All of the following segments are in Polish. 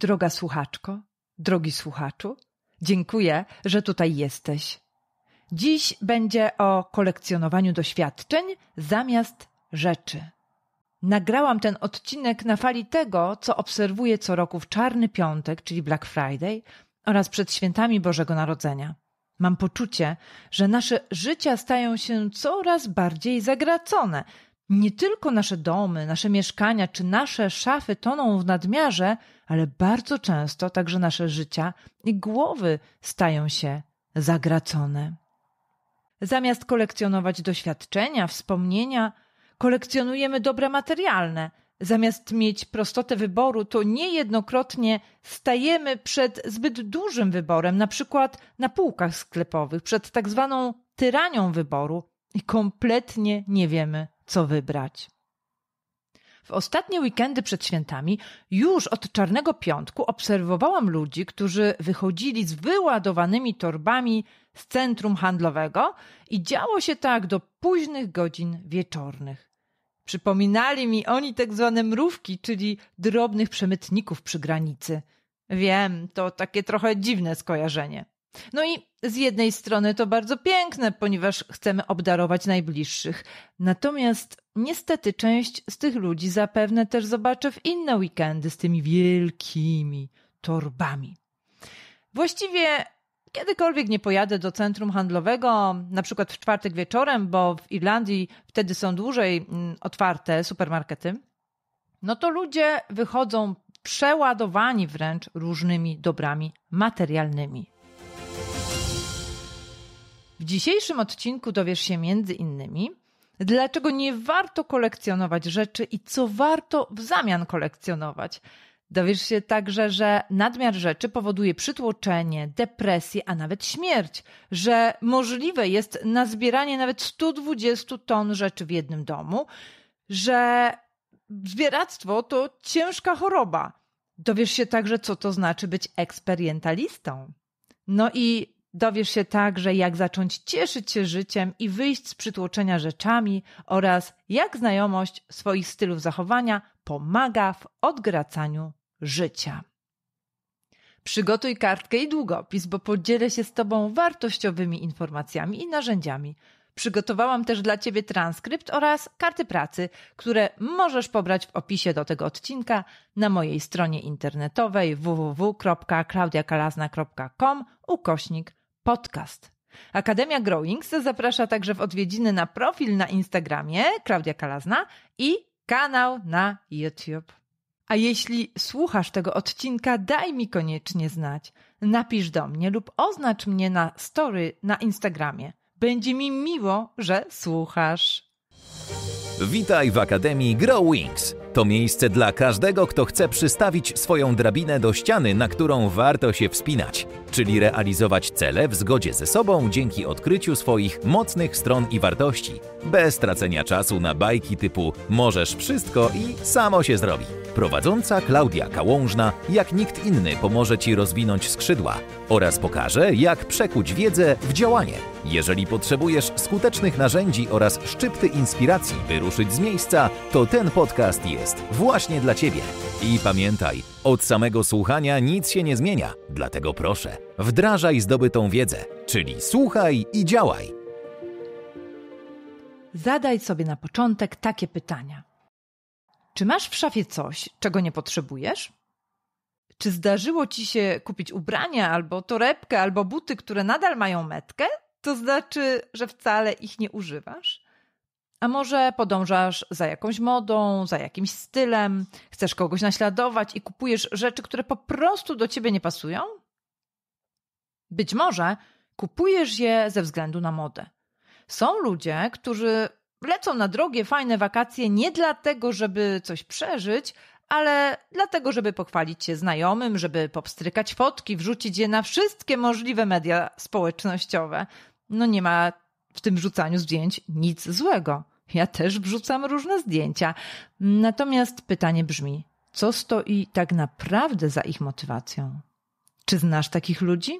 Droga słuchaczko, drogi słuchaczu, dziękuję, że tutaj jesteś. Dziś będzie o kolekcjonowaniu doświadczeń zamiast rzeczy. Nagrałam ten odcinek na fali tego, co obserwuję co roku w Czarny Piątek, czyli Black Friday, oraz przed świętami Bożego Narodzenia. Mam poczucie, że nasze życia stają się coraz bardziej zagracone, nie tylko nasze domy, nasze mieszkania czy nasze szafy toną w nadmiarze, ale bardzo często także nasze życia i głowy stają się zagracone. Zamiast kolekcjonować doświadczenia, wspomnienia, kolekcjonujemy dobre materialne. Zamiast mieć prostotę wyboru, to niejednokrotnie stajemy przed zbyt dużym wyborem, na przykład na półkach sklepowych, przed tak zwaną tyranią wyboru i kompletnie nie wiemy, co wybrać. W ostatnie weekendy przed świętami, już od Czarnego Piątku, obserwowałam ludzi, którzy wychodzili z wyładowanymi torbami z centrum handlowego i działo się tak do późnych godzin wieczornych. Przypominali mi oni tak zwane mrówki, czyli drobnych przemytników przy granicy. Wiem, to takie trochę dziwne skojarzenie. No i z jednej strony to bardzo piękne, ponieważ chcemy obdarować najbliższych. Natomiast niestety część z tych ludzi zapewne też zobaczę w inne weekendy z tymi wielkimi torbami. Właściwie kiedykolwiek nie pojadę do centrum handlowego, na przykład w czwartek wieczorem, bo w Irlandii wtedy są dłużej mm, otwarte supermarkety, no to ludzie wychodzą przeładowani wręcz różnymi dobrami materialnymi. W dzisiejszym odcinku dowiesz się między innymi, dlaczego nie warto kolekcjonować rzeczy i co warto w zamian kolekcjonować. Dowiesz się także, że nadmiar rzeczy powoduje przytłoczenie, depresję, a nawet śmierć, że możliwe jest nazbieranie nawet 120 ton rzeczy w jednym domu, że zbieractwo to ciężka choroba. Dowiesz się także, co to znaczy być eksperientalistą. No i Dowiesz się także, jak zacząć cieszyć się życiem i wyjść z przytłoczenia rzeczami oraz jak znajomość swoich stylów zachowania pomaga w odgracaniu życia. Przygotuj kartkę i długopis, bo podzielę się z Tobą wartościowymi informacjami i narzędziami. Przygotowałam też dla Ciebie transkrypt oraz karty pracy, które możesz pobrać w opisie do tego odcinka na mojej stronie internetowej www.claudiakalazna.com ukośnik podcast. Akademia Growings zaprasza także w odwiedziny na profil na Instagramie Klaudia Kalazna i kanał na YouTube. A jeśli słuchasz tego odcinka, daj mi koniecznie znać. Napisz do mnie lub oznacz mnie na story na Instagramie. Będzie mi miło, że słuchasz. Witaj w Akademii Growings. To miejsce dla każdego, kto chce przystawić swoją drabinę do ściany, na którą warto się wspinać, czyli realizować cele w zgodzie ze sobą dzięki odkryciu swoich mocnych stron i wartości, bez tracenia czasu na bajki typu możesz wszystko i samo się zrobi. Prowadząca Klaudia Kałążna jak nikt inny pomoże Ci rozwinąć skrzydła oraz pokaże, jak przekuć wiedzę w działanie. Jeżeli potrzebujesz skutecznych narzędzi oraz szczypty inspiracji, by ruszyć z miejsca, to ten podcast jest jest właśnie dla Ciebie. I pamiętaj, od samego słuchania nic się nie zmienia, dlatego proszę, wdrażaj zdobytą wiedzę, czyli słuchaj i działaj. Zadaj sobie na początek takie pytania. Czy masz w szafie coś, czego nie potrzebujesz? Czy zdarzyło ci się kupić ubrania, albo torebkę, albo buty, które nadal mają metkę? To znaczy, że wcale ich nie używasz? A może podążasz za jakąś modą, za jakimś stylem, chcesz kogoś naśladować i kupujesz rzeczy, które po prostu do ciebie nie pasują? Być może kupujesz je ze względu na modę. Są ludzie, którzy lecą na drogie, fajne wakacje nie dlatego, żeby coś przeżyć, ale dlatego, żeby pochwalić się znajomym, żeby popstrykać fotki, wrzucić je na wszystkie możliwe media społecznościowe. No nie ma w tym rzucaniu zdjęć nic złego. Ja też wrzucam różne zdjęcia. Natomiast pytanie brzmi, co stoi tak naprawdę za ich motywacją? Czy znasz takich ludzi?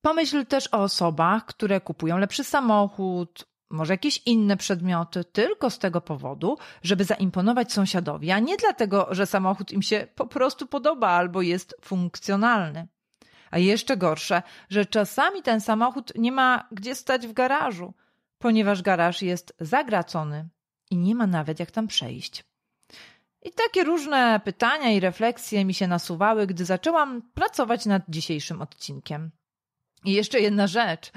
Pomyśl też o osobach, które kupują lepszy samochód, może jakieś inne przedmioty, tylko z tego powodu, żeby zaimponować sąsiadowi, a nie dlatego, że samochód im się po prostu podoba albo jest funkcjonalny. A jeszcze gorsze, że czasami ten samochód nie ma gdzie stać w garażu, ponieważ garaż jest zagracony i nie ma nawet jak tam przejść. I takie różne pytania i refleksje mi się nasuwały, gdy zaczęłam pracować nad dzisiejszym odcinkiem. I jeszcze jedna rzecz.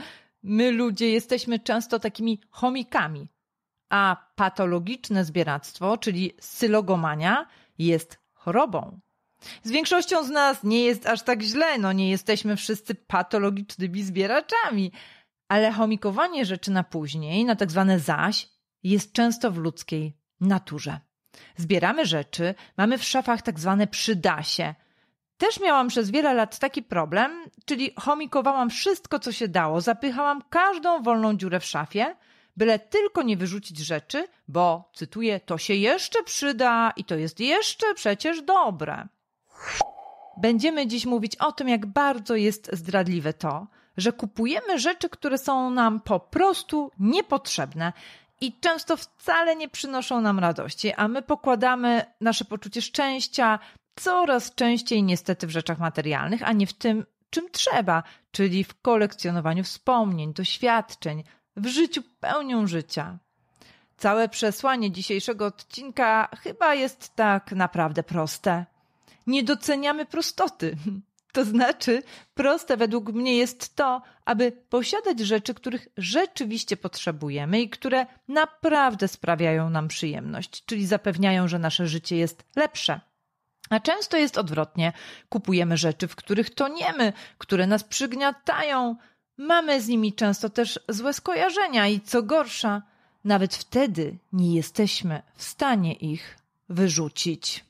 My ludzie jesteśmy często takimi chomikami, a patologiczne zbieractwo, czyli sylogomania, jest chorobą. Z większością z nas nie jest aż tak źle, no nie jesteśmy wszyscy patologicznymi zbieraczami, ale chomikowanie rzeczy na później, na tak zwane zaś, jest często w ludzkiej naturze. Zbieramy rzeczy, mamy w szafach tak zwane przydasie. Też miałam przez wiele lat taki problem, czyli chomikowałam wszystko, co się dało, zapychałam każdą wolną dziurę w szafie, byle tylko nie wyrzucić rzeczy, bo, cytuję, to się jeszcze przyda i to jest jeszcze przecież dobre. Będziemy dziś mówić o tym, jak bardzo jest zdradliwe to, że kupujemy rzeczy, które są nam po prostu niepotrzebne i często wcale nie przynoszą nam radości, a my pokładamy nasze poczucie szczęścia coraz częściej niestety w rzeczach materialnych, a nie w tym, czym trzeba, czyli w kolekcjonowaniu wspomnień, doświadczeń, w życiu pełnią życia. Całe przesłanie dzisiejszego odcinka chyba jest tak naprawdę proste. Nie doceniamy prostoty. To znaczy, proste według mnie jest to, aby posiadać rzeczy, których rzeczywiście potrzebujemy i które naprawdę sprawiają nam przyjemność, czyli zapewniają, że nasze życie jest lepsze. A często jest odwrotnie. Kupujemy rzeczy, w których toniemy, które nas przygniatają. Mamy z nimi często też złe skojarzenia i co gorsza, nawet wtedy nie jesteśmy w stanie ich wyrzucić.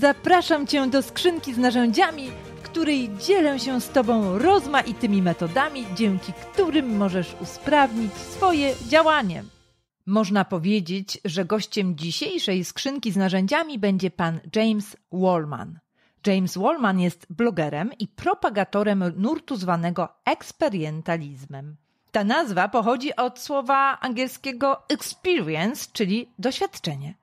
Zapraszam Cię do skrzynki z narzędziami, w której dzielę się z Tobą rozmaitymi metodami, dzięki którym możesz usprawnić swoje działanie. Można powiedzieć, że gościem dzisiejszej skrzynki z narzędziami będzie pan James Wallman. James Wallman jest blogerem i propagatorem nurtu zwanego eksperientalizmem. Ta nazwa pochodzi od słowa angielskiego experience, czyli doświadczenie.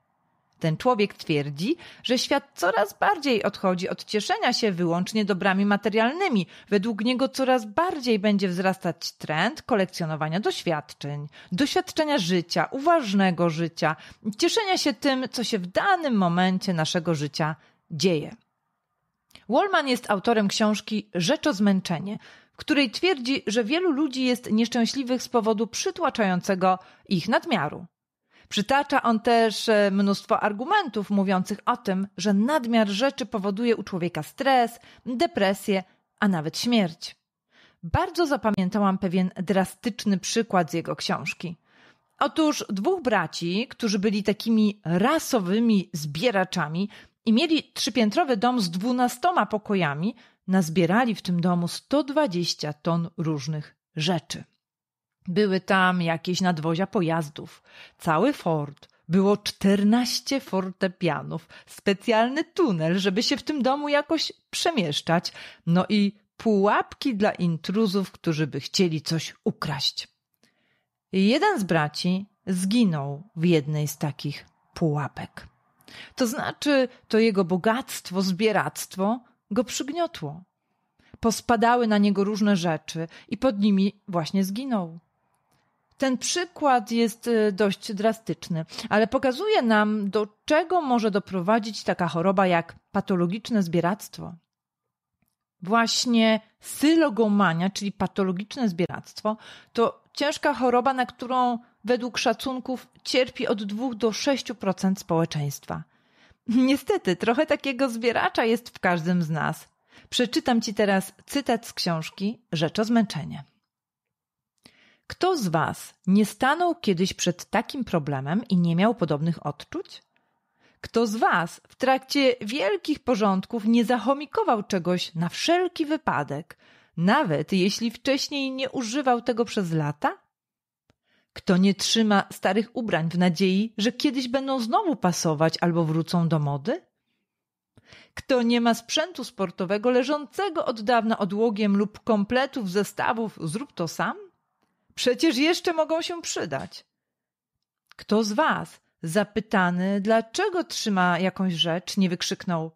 Ten człowiek twierdzi, że świat coraz bardziej odchodzi od cieszenia się wyłącznie dobrami materialnymi. Według niego coraz bardziej będzie wzrastać trend kolekcjonowania doświadczeń, doświadczenia życia, uważnego życia, cieszenia się tym, co się w danym momencie naszego życia dzieje. Wallman jest autorem książki Rzeczozmęczenie, w której twierdzi, że wielu ludzi jest nieszczęśliwych z powodu przytłaczającego ich nadmiaru. Przytacza on też e, mnóstwo argumentów mówiących o tym, że nadmiar rzeczy powoduje u człowieka stres, depresję, a nawet śmierć. Bardzo zapamiętałam pewien drastyczny przykład z jego książki. Otóż dwóch braci, którzy byli takimi rasowymi zbieraczami i mieli trzypiętrowy dom z dwunastoma pokojami, nazbierali w tym domu 120 ton różnych rzeczy. Były tam jakieś nadwozia pojazdów, cały fort, było 14 fortepianów, specjalny tunel, żeby się w tym domu jakoś przemieszczać, no i pułapki dla intruzów, którzy by chcieli coś ukraść. Jeden z braci zginął w jednej z takich pułapek. To znaczy, to jego bogactwo, zbieractwo go przygniotło. Pospadały na niego różne rzeczy i pod nimi właśnie zginął. Ten przykład jest y, dość drastyczny, ale pokazuje nam, do czego może doprowadzić taka choroba jak patologiczne zbieractwo. Właśnie sylogomania, czyli patologiczne zbieractwo, to ciężka choroba, na którą według szacunków cierpi od 2 do 6% społeczeństwa. Niestety, trochę takiego zbieracza jest w każdym z nas. Przeczytam Ci teraz cytat z książki Rzecz o zmęczenie. Kto z Was nie stanął kiedyś przed takim problemem i nie miał podobnych odczuć? Kto z Was w trakcie wielkich porządków nie zachomikował czegoś na wszelki wypadek, nawet jeśli wcześniej nie używał tego przez lata? Kto nie trzyma starych ubrań w nadziei, że kiedyś będą znowu pasować albo wrócą do mody? Kto nie ma sprzętu sportowego leżącego od dawna odłogiem lub kompletów zestawów, zrób to sam? Przecież jeszcze mogą się przydać. Kto z was, zapytany, dlaczego trzyma jakąś rzecz, nie wykrzyknął: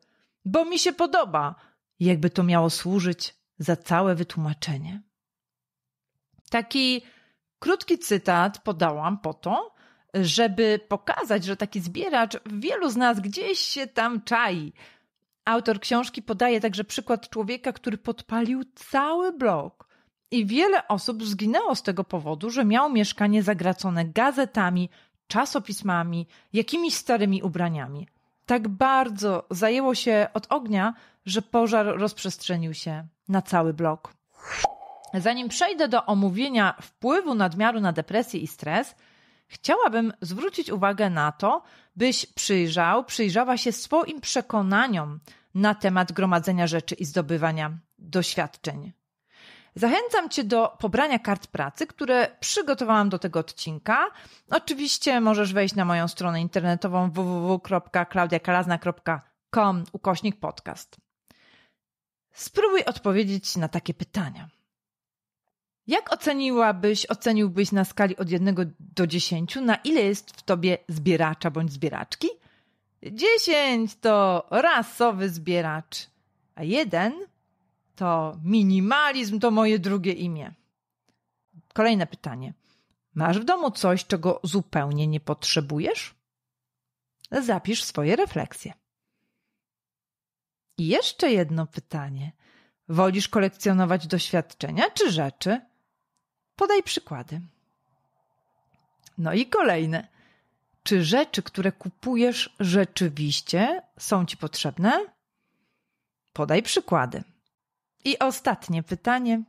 Bo mi się podoba, jakby to miało służyć za całe wytłumaczenie. Taki krótki cytat podałam po to, żeby pokazać, że taki zbieracz wielu z nas gdzieś się tam czai. Autor książki podaje także przykład człowieka, który podpalił cały blok i wiele osób zginęło z tego powodu, że miał mieszkanie zagracone gazetami, czasopismami, jakimiś starymi ubraniami. Tak bardzo zajęło się od ognia, że pożar rozprzestrzenił się na cały blok. Zanim przejdę do omówienia wpływu nadmiaru na depresję i stres, chciałabym zwrócić uwagę na to, byś przyjrzał, przyjrzała się swoim przekonaniom na temat gromadzenia rzeczy i zdobywania doświadczeń. Zachęcam Cię do pobrania kart pracy, które przygotowałam do tego odcinka. Oczywiście możesz wejść na moją stronę internetową www.klaudiakalazna.com ukośnik podcast. Spróbuj odpowiedzieć na takie pytania. Jak oceniłabyś, oceniłbyś na skali od 1 do 10, na ile jest w tobie zbieracza bądź zbieraczki? 10 to rasowy zbieracz, a 1 to minimalizm to moje drugie imię. Kolejne pytanie. Masz w domu coś, czego zupełnie nie potrzebujesz? Zapisz swoje refleksje. I jeszcze jedno pytanie. Wolisz kolekcjonować doświadczenia czy rzeczy? Podaj przykłady. No i kolejne. Czy rzeczy, które kupujesz, rzeczywiście są ci potrzebne? Podaj przykłady. I ostatnie pytanie.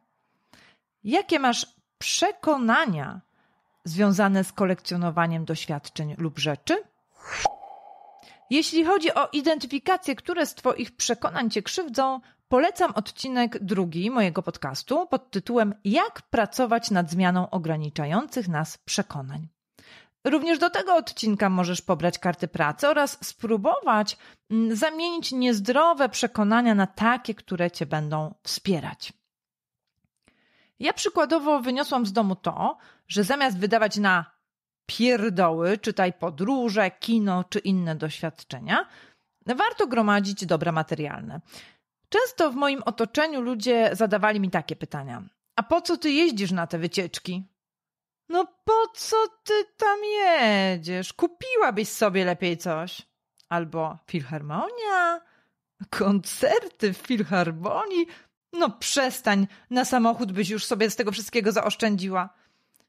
Jakie masz przekonania związane z kolekcjonowaniem doświadczeń lub rzeczy? Jeśli chodzi o identyfikację, które z Twoich przekonań Cię krzywdzą, polecam odcinek drugi mojego podcastu pod tytułem Jak pracować nad zmianą ograniczających nas przekonań. Również do tego odcinka możesz pobrać karty pracy oraz spróbować mm, zamienić niezdrowe przekonania na takie, które cię będą wspierać. Ja przykładowo wyniosłam z domu to, że zamiast wydawać na pierdoły, czytaj podróże, kino czy inne doświadczenia, warto gromadzić dobra materialne. Często w moim otoczeniu ludzie zadawali mi takie pytania: A po co ty jeździsz na te wycieczki? No po co ty tam jedziesz? Kupiłabyś sobie lepiej coś. Albo filharmonia, koncerty w filharmonii. No przestań, na samochód byś już sobie z tego wszystkiego zaoszczędziła.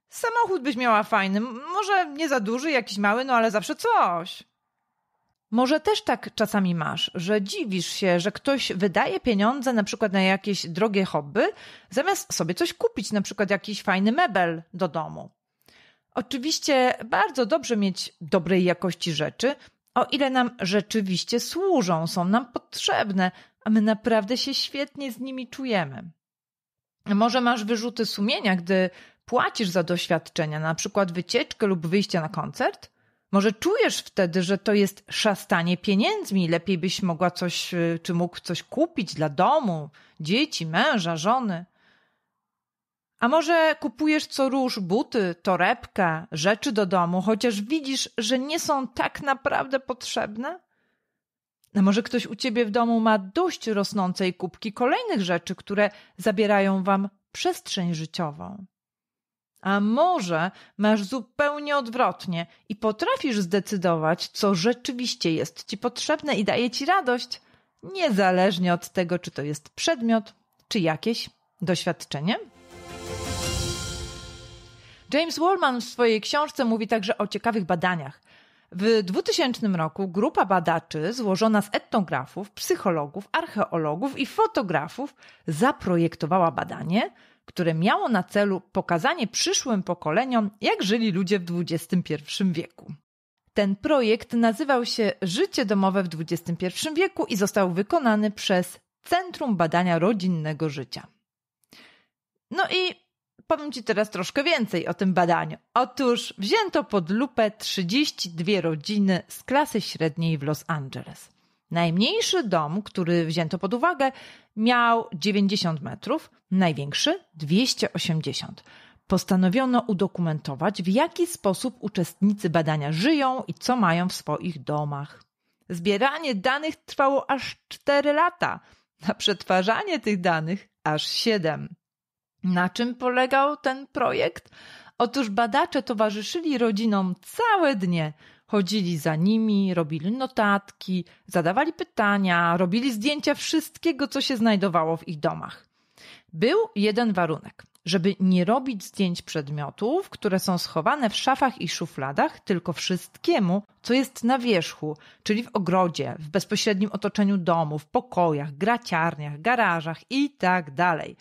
Samochód byś miała fajny, może nie za duży, jakiś mały, no ale zawsze coś. Może też tak czasami masz, że dziwisz się, że ktoś wydaje pieniądze na przykład na jakieś drogie hobby, zamiast sobie coś kupić, na przykład jakiś fajny mebel do domu. Oczywiście bardzo dobrze mieć dobrej jakości rzeczy, o ile nam rzeczywiście służą, są nam potrzebne, a my naprawdę się świetnie z nimi czujemy. Może masz wyrzuty sumienia, gdy płacisz za doświadczenia, na przykład wycieczkę lub wyjście na koncert? Może czujesz wtedy, że to jest szastanie pieniędzmi, lepiej byś mogła coś, y, czy mógł coś kupić dla domu, dzieci, męża, żony. A może kupujesz co róż buty, torebkę, rzeczy do domu, chociaż widzisz, że nie są tak naprawdę potrzebne? A może ktoś u ciebie w domu ma dość rosnącej kubki kolejnych rzeczy, które zabierają wam przestrzeń życiową? A może masz zupełnie odwrotnie i potrafisz zdecydować, co rzeczywiście jest ci potrzebne i daje ci radość, niezależnie od tego, czy to jest przedmiot, czy jakieś doświadczenie? James Wallman w swojej książce mówi także o ciekawych badaniach. W 2000 roku grupa badaczy złożona z etnografów, psychologów, archeologów i fotografów zaprojektowała badanie, które miało na celu pokazanie przyszłym pokoleniom, jak żyli ludzie w XXI wieku. Ten projekt nazywał się Życie domowe w XXI wieku i został wykonany przez Centrum Badania Rodzinnego Życia. No i powiem Ci teraz troszkę więcej o tym badaniu. Otóż wzięto pod lupę 32 rodziny z klasy średniej w Los Angeles. Najmniejszy dom, który wzięto pod uwagę, miał 90 metrów, największy 280. Postanowiono udokumentować, w jaki sposób uczestnicy badania żyją i co mają w swoich domach. Zbieranie danych trwało aż 4 lata, a przetwarzanie tych danych aż 7. Na czym polegał ten projekt? Otóż badacze towarzyszyli rodzinom całe dnie Chodzili za nimi, robili notatki, zadawali pytania, robili zdjęcia wszystkiego, co się znajdowało w ich domach. Był jeden warunek, żeby nie robić zdjęć przedmiotów, które są schowane w szafach i szufladach, tylko wszystkiemu, co jest na wierzchu, czyli w ogrodzie, w bezpośrednim otoczeniu domu, w pokojach, graciarniach, garażach i tak dalej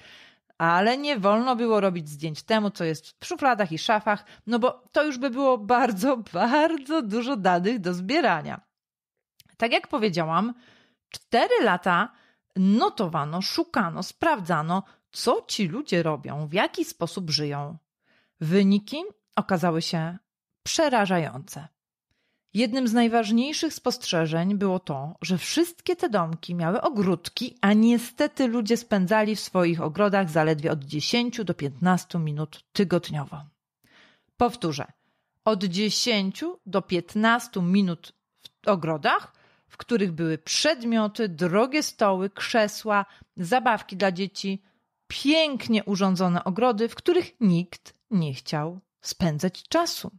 ale nie wolno było robić zdjęć temu, co jest w szufladach i szafach, no bo to już by było bardzo, bardzo dużo danych do zbierania. Tak jak powiedziałam, cztery lata notowano, szukano, sprawdzano, co ci ludzie robią, w jaki sposób żyją. Wyniki okazały się przerażające. Jednym z najważniejszych spostrzeżeń było to, że wszystkie te domki miały ogródki, a niestety ludzie spędzali w swoich ogrodach zaledwie od 10 do 15 minut tygodniowo. Powtórzę, od 10 do 15 minut w ogrodach, w których były przedmioty, drogie stoły, krzesła, zabawki dla dzieci, pięknie urządzone ogrody, w których nikt nie chciał spędzać czasu.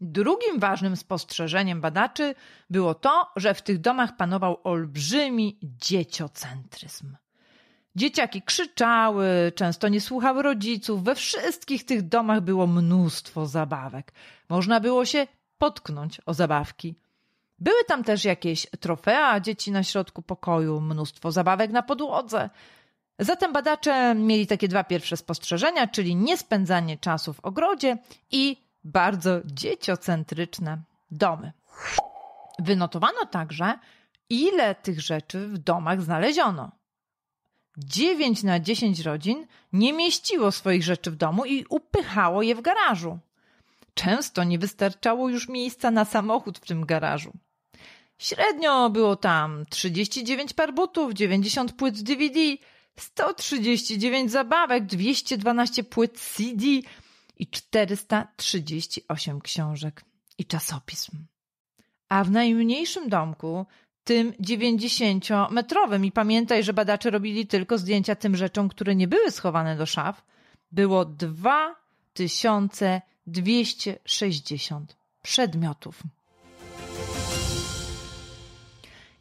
Drugim ważnym spostrzeżeniem badaczy było to, że w tych domach panował olbrzymi dzieciocentryzm. Dzieciaki krzyczały, często nie słuchały rodziców, we wszystkich tych domach było mnóstwo zabawek. Można było się potknąć o zabawki. Były tam też jakieś trofea dzieci na środku pokoju, mnóstwo zabawek na podłodze. Zatem badacze mieli takie dwa pierwsze spostrzeżenia, czyli niespędzanie czasu w ogrodzie i bardzo dzieciocentryczne domy. Wynotowano także, ile tych rzeczy w domach znaleziono. 9 na 10 rodzin nie mieściło swoich rzeczy w domu i upychało je w garażu. Często nie wystarczało już miejsca na samochód w tym garażu. Średnio było tam 39 par butów, 90 płyt DVD, 139 zabawek, 212 płyt CD, i 438 książek i czasopism. A w najmniejszym domku, tym 90-metrowym, i pamiętaj, że badacze robili tylko zdjęcia tym rzeczom, które nie były schowane do szaf, było 2260 przedmiotów.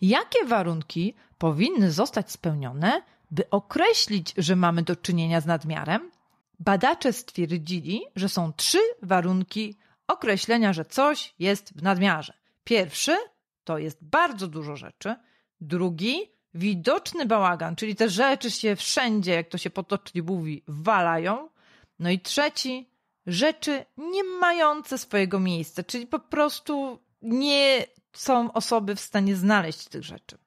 Jakie warunki powinny zostać spełnione, by określić, że mamy do czynienia z nadmiarem? Badacze stwierdzili, że są trzy warunki określenia, że coś jest w nadmiarze. Pierwszy to jest bardzo dużo rzeczy, drugi widoczny bałagan, czyli te rzeczy się wszędzie, jak to się potocznie mówi, walają. No i trzeci, rzeczy nie mające swojego miejsca, czyli po prostu nie są osoby w stanie znaleźć tych rzeczy.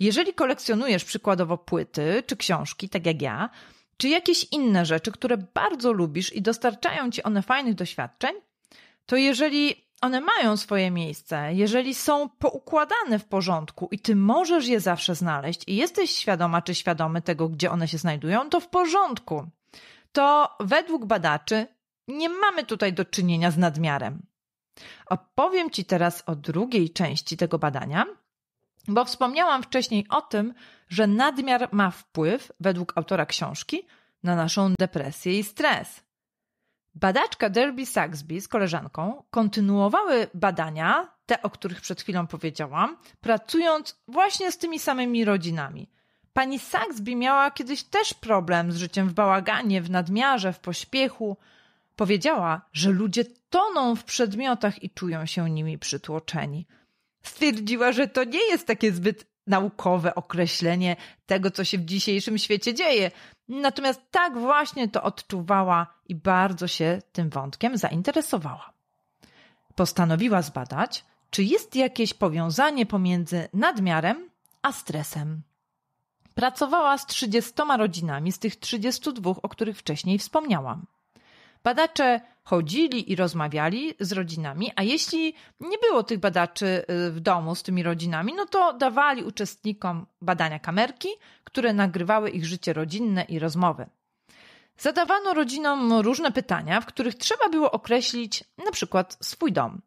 Jeżeli kolekcjonujesz przykładowo płyty czy książki, tak jak ja, czy jakieś inne rzeczy, które bardzo lubisz i dostarczają ci one fajnych doświadczeń, to jeżeli one mają swoje miejsce, jeżeli są poukładane w porządku i ty możesz je zawsze znaleźć i jesteś świadoma czy świadomy tego, gdzie one się znajdują, to w porządku. To według badaczy nie mamy tutaj do czynienia z nadmiarem. Opowiem Ci teraz o drugiej części tego badania, bo wspomniałam wcześniej o tym, że nadmiar ma wpływ, według autora książki, na naszą depresję i stres. Badaczka Derby Saxby z koleżanką kontynuowały badania, te o których przed chwilą powiedziałam, pracując właśnie z tymi samymi rodzinami. Pani Saxby miała kiedyś też problem z życiem w bałaganie, w nadmiarze, w pośpiechu. Powiedziała, że ludzie toną w przedmiotach i czują się nimi przytłoczeni stwierdziła, że to nie jest takie zbyt naukowe określenie tego, co się w dzisiejszym świecie dzieje. Natomiast tak właśnie to odczuwała i bardzo się tym wątkiem zainteresowała. Postanowiła zbadać, czy jest jakieś powiązanie pomiędzy nadmiarem a stresem. Pracowała z 30 rodzinami z tych 32, o których wcześniej wspomniałam. Badacze chodzili i rozmawiali z rodzinami, a jeśli nie było tych badaczy y, w domu z tymi rodzinami, no to dawali uczestnikom badania kamerki, które nagrywały ich życie rodzinne i rozmowy. Zadawano rodzinom różne pytania, w których trzeba było określić na przykład swój dom.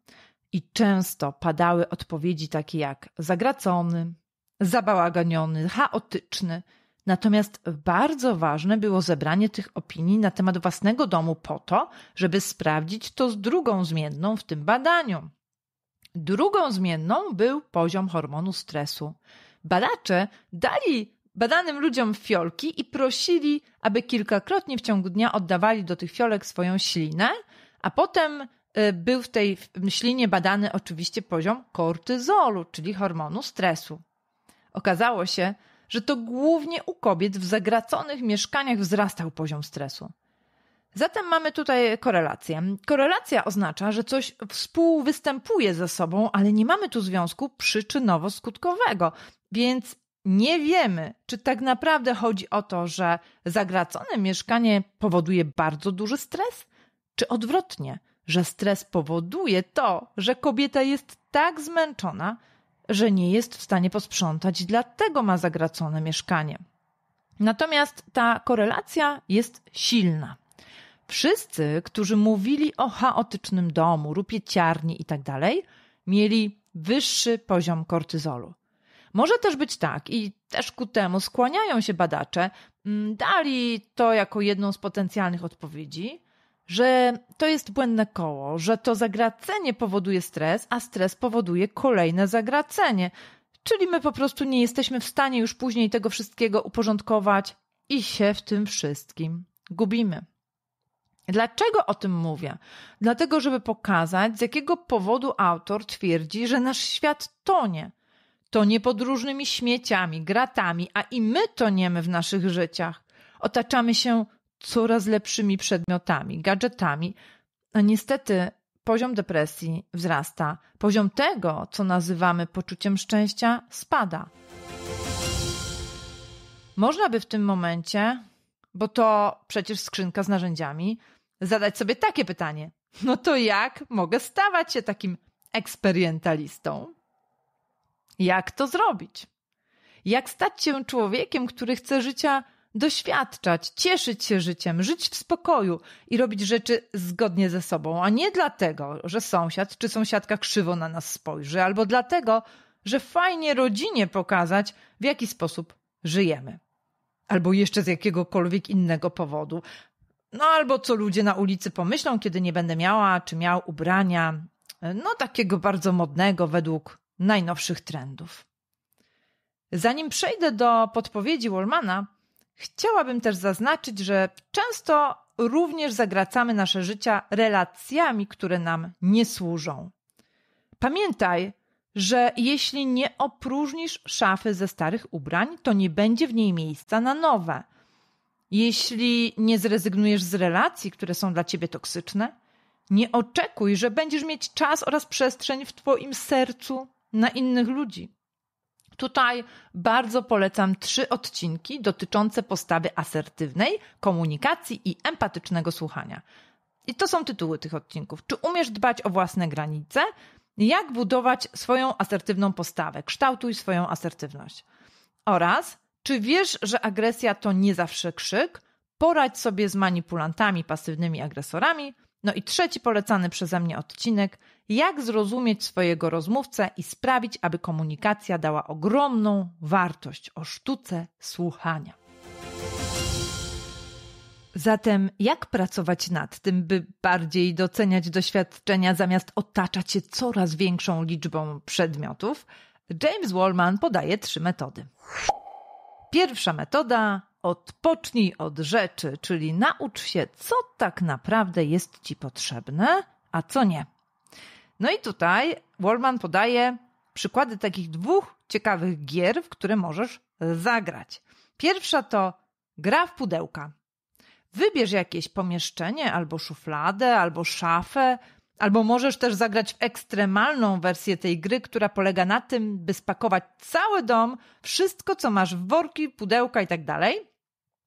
I często padały odpowiedzi takie jak zagracony, zabałaganiony, chaotyczny, Natomiast bardzo ważne było zebranie tych opinii na temat własnego domu po to, żeby sprawdzić to z drugą zmienną w tym badaniu. Drugą zmienną był poziom hormonu stresu. Badacze dali badanym ludziom fiolki i prosili, aby kilkakrotnie w ciągu dnia oddawali do tych fiolek swoją ślinę, a potem y, był w tej ślinie badany oczywiście poziom kortyzolu, czyli hormonu stresu. Okazało się, że to głównie u kobiet w zagraconych mieszkaniach wzrastał poziom stresu. Zatem mamy tutaj korelację. Korelacja oznacza, że coś współwystępuje ze sobą, ale nie mamy tu związku przyczynowo-skutkowego, więc nie wiemy, czy tak naprawdę chodzi o to, że zagracone mieszkanie powoduje bardzo duży stres, czy odwrotnie, że stres powoduje to, że kobieta jest tak zmęczona, że nie jest w stanie posprzątać, dlatego ma zagracone mieszkanie. Natomiast ta korelacja jest silna. Wszyscy, którzy mówili o chaotycznym domu, rupieciarni itd., tak mieli wyższy poziom kortyzolu. Może też być tak, i też ku temu skłaniają się badacze, mm, dali to jako jedną z potencjalnych odpowiedzi, że to jest błędne koło, że to zagracenie powoduje stres, a stres powoduje kolejne zagracenie. Czyli my po prostu nie jesteśmy w stanie już później tego wszystkiego uporządkować i się w tym wszystkim gubimy. Dlaczego o tym mówię? Dlatego, żeby pokazać, z jakiego powodu autor twierdzi, że nasz świat tonie. Tonie pod różnymi śmieciami, gratami, a i my toniemy w naszych życiach. Otaczamy się coraz lepszymi przedmiotami, gadżetami. A niestety poziom depresji wzrasta, poziom tego, co nazywamy poczuciem szczęścia, spada. Można by w tym momencie, bo to przecież skrzynka z narzędziami, zadać sobie takie pytanie: no to jak mogę stawać się takim eksperymentalistą? Jak to zrobić? Jak stać się człowiekiem, który chce życia doświadczać, cieszyć się życiem, żyć w spokoju i robić rzeczy zgodnie ze sobą, a nie dlatego, że sąsiad czy sąsiadka krzywo na nas spojrzy, albo dlatego, że fajnie rodzinie pokazać, w jaki sposób żyjemy. Albo jeszcze z jakiegokolwiek innego powodu. No albo co ludzie na ulicy pomyślą, kiedy nie będę miała czy miał ubrania, no takiego bardzo modnego według najnowszych trendów. Zanim przejdę do podpowiedzi Wolmana, Chciałabym też zaznaczyć, że często również zagracamy nasze życia relacjami, które nam nie służą. Pamiętaj, że jeśli nie opróżnisz szafy ze starych ubrań, to nie będzie w niej miejsca na nowe. Jeśli nie zrezygnujesz z relacji, które są dla ciebie toksyczne, nie oczekuj, że będziesz mieć czas oraz przestrzeń w twoim sercu na innych ludzi. Tutaj bardzo polecam trzy odcinki dotyczące postawy asertywnej, komunikacji i empatycznego słuchania. I to są tytuły tych odcinków. Czy umiesz dbać o własne granice? Jak budować swoją asertywną postawę? Kształtuj swoją asertywność. Oraz czy wiesz, że agresja to nie zawsze krzyk? Poradź sobie z manipulantami, pasywnymi agresorami. No i trzeci polecany przeze mnie odcinek – jak zrozumieć swojego rozmówcę i sprawić, aby komunikacja dała ogromną wartość o sztuce słuchania. Zatem, jak pracować nad tym, by bardziej doceniać doświadczenia zamiast otaczać się coraz większą liczbą przedmiotów? James Wallman podaje trzy metody. Pierwsza metoda odpocznij od rzeczy, czyli naucz się, co tak naprawdę jest ci potrzebne, a co nie. No i tutaj Wallman podaje przykłady takich dwóch ciekawych gier, w które możesz zagrać. Pierwsza to gra w pudełka. Wybierz jakieś pomieszczenie, albo szufladę, albo szafę, albo możesz też zagrać w ekstremalną wersję tej gry, która polega na tym, by spakować cały dom, wszystko co masz w worki, pudełka i tak dalej.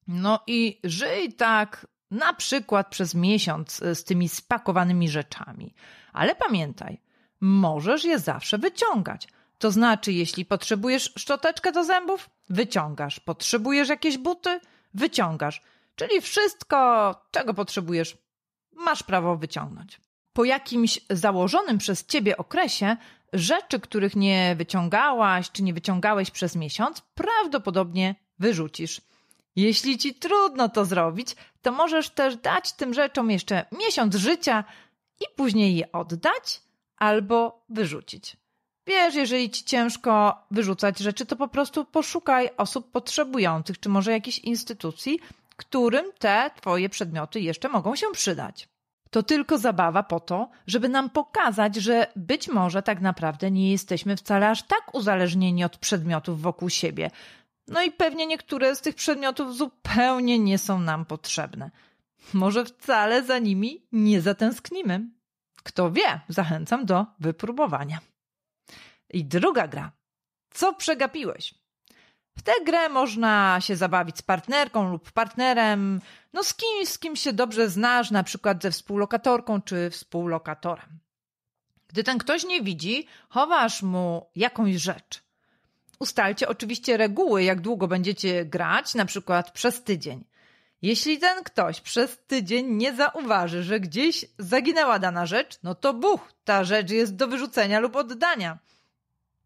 No i żyj tak na przykład przez miesiąc e, z tymi spakowanymi rzeczami. Ale pamiętaj, możesz je zawsze wyciągać. To znaczy, jeśli potrzebujesz szczoteczkę do zębów, wyciągasz. Potrzebujesz jakieś buty, wyciągasz. Czyli wszystko, czego potrzebujesz, masz prawo wyciągnąć. Po jakimś założonym przez ciebie okresie, rzeczy, których nie wyciągałaś czy nie wyciągałeś przez miesiąc, prawdopodobnie wyrzucisz. Jeśli ci trudno to zrobić, to możesz też dać tym rzeczom jeszcze miesiąc życia i później je oddać albo wyrzucić. Wiesz, jeżeli ci ciężko wyrzucać rzeczy, to po prostu poszukaj osób potrzebujących, czy może jakichś instytucji, którym te twoje przedmioty jeszcze mogą się przydać. To tylko zabawa po to, żeby nam pokazać, że być może tak naprawdę nie jesteśmy wcale aż tak uzależnieni od przedmiotów wokół siebie, no i pewnie niektóre z tych przedmiotów zupełnie nie są nam potrzebne. Może wcale za nimi nie zatęsknimy. Kto wie, zachęcam do wypróbowania. I druga gra. Co przegapiłeś? W tę grę można się zabawić z partnerką lub partnerem, no z kimś, z kim się dobrze znasz, na przykład ze współlokatorką czy współlokatorem. Gdy ten ktoś nie widzi, chowasz mu jakąś rzecz ustalcie oczywiście reguły, jak długo będziecie grać, na przykład przez tydzień. Jeśli ten ktoś przez tydzień nie zauważy, że gdzieś zaginęła dana rzecz, no to buch, ta rzecz jest do wyrzucenia lub oddania.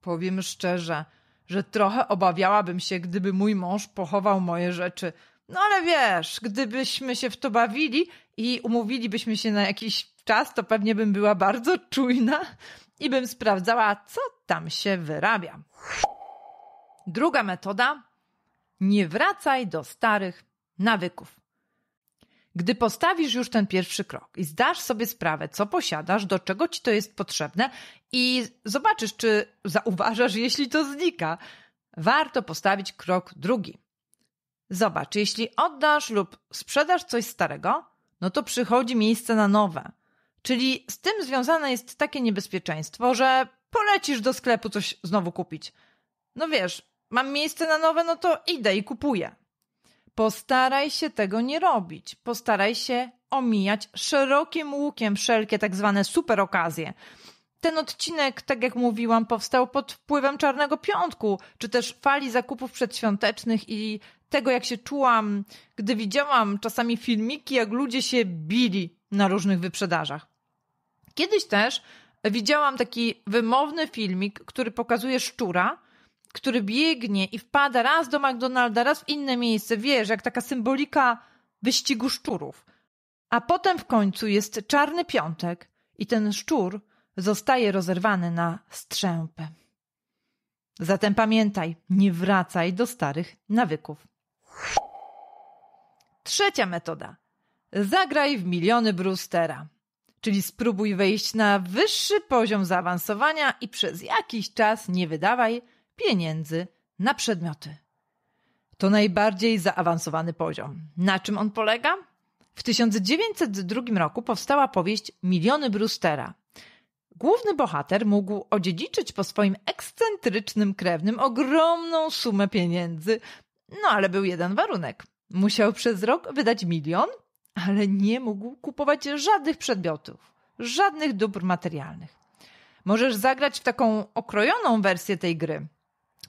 Powiem szczerze, że trochę obawiałabym się, gdyby mój mąż pochował moje rzeczy. No ale wiesz, gdybyśmy się w to bawili i umówilibyśmy się na jakiś czas, to pewnie bym była bardzo czujna i bym sprawdzała, co tam się wyrabia. Druga metoda: nie wracaj do starych nawyków. Gdy postawisz już ten pierwszy krok i zdasz sobie sprawę, co posiadasz, do czego ci to jest potrzebne i zobaczysz, czy zauważasz, jeśli to znika, warto postawić krok drugi. Zobacz, jeśli oddasz lub sprzedasz coś starego, no to przychodzi miejsce na nowe. Czyli z tym związane jest takie niebezpieczeństwo, że polecisz do sklepu coś znowu kupić. No wiesz, mam miejsce na nowe, no to idę i kupuję. Postaraj się tego nie robić. Postaraj się omijać szerokim łukiem wszelkie tak zwane super okazje. Ten odcinek, tak jak mówiłam, powstał pod wpływem Czarnego Piątku, czy też fali zakupów przedświątecznych i tego, jak się czułam, gdy widziałam czasami filmiki, jak ludzie się bili na różnych wyprzedażach. Kiedyś też widziałam taki wymowny filmik, który pokazuje szczura, który biegnie i wpada raz do McDonalda, raz w inne miejsce, wiesz, jak taka symbolika wyścigu szczurów. A potem w końcu jest czarny piątek i ten szczur zostaje rozerwany na strzępy. Zatem pamiętaj, nie wracaj do starych nawyków. Trzecia metoda. Zagraj w miliony Brewstera. Czyli spróbuj wejść na wyższy poziom zaawansowania i przez jakiś czas nie wydawaj pieniędzy na przedmioty. To najbardziej zaawansowany poziom. Na czym on polega? W 1902 roku powstała powieść Miliony Brewstera. Główny bohater mógł odziedziczyć po swoim ekscentrycznym krewnym ogromną sumę pieniędzy, no ale był jeden warunek. Musiał przez rok wydać milion, ale nie mógł kupować żadnych przedmiotów, żadnych dóbr materialnych. Możesz zagrać w taką okrojoną wersję tej gry –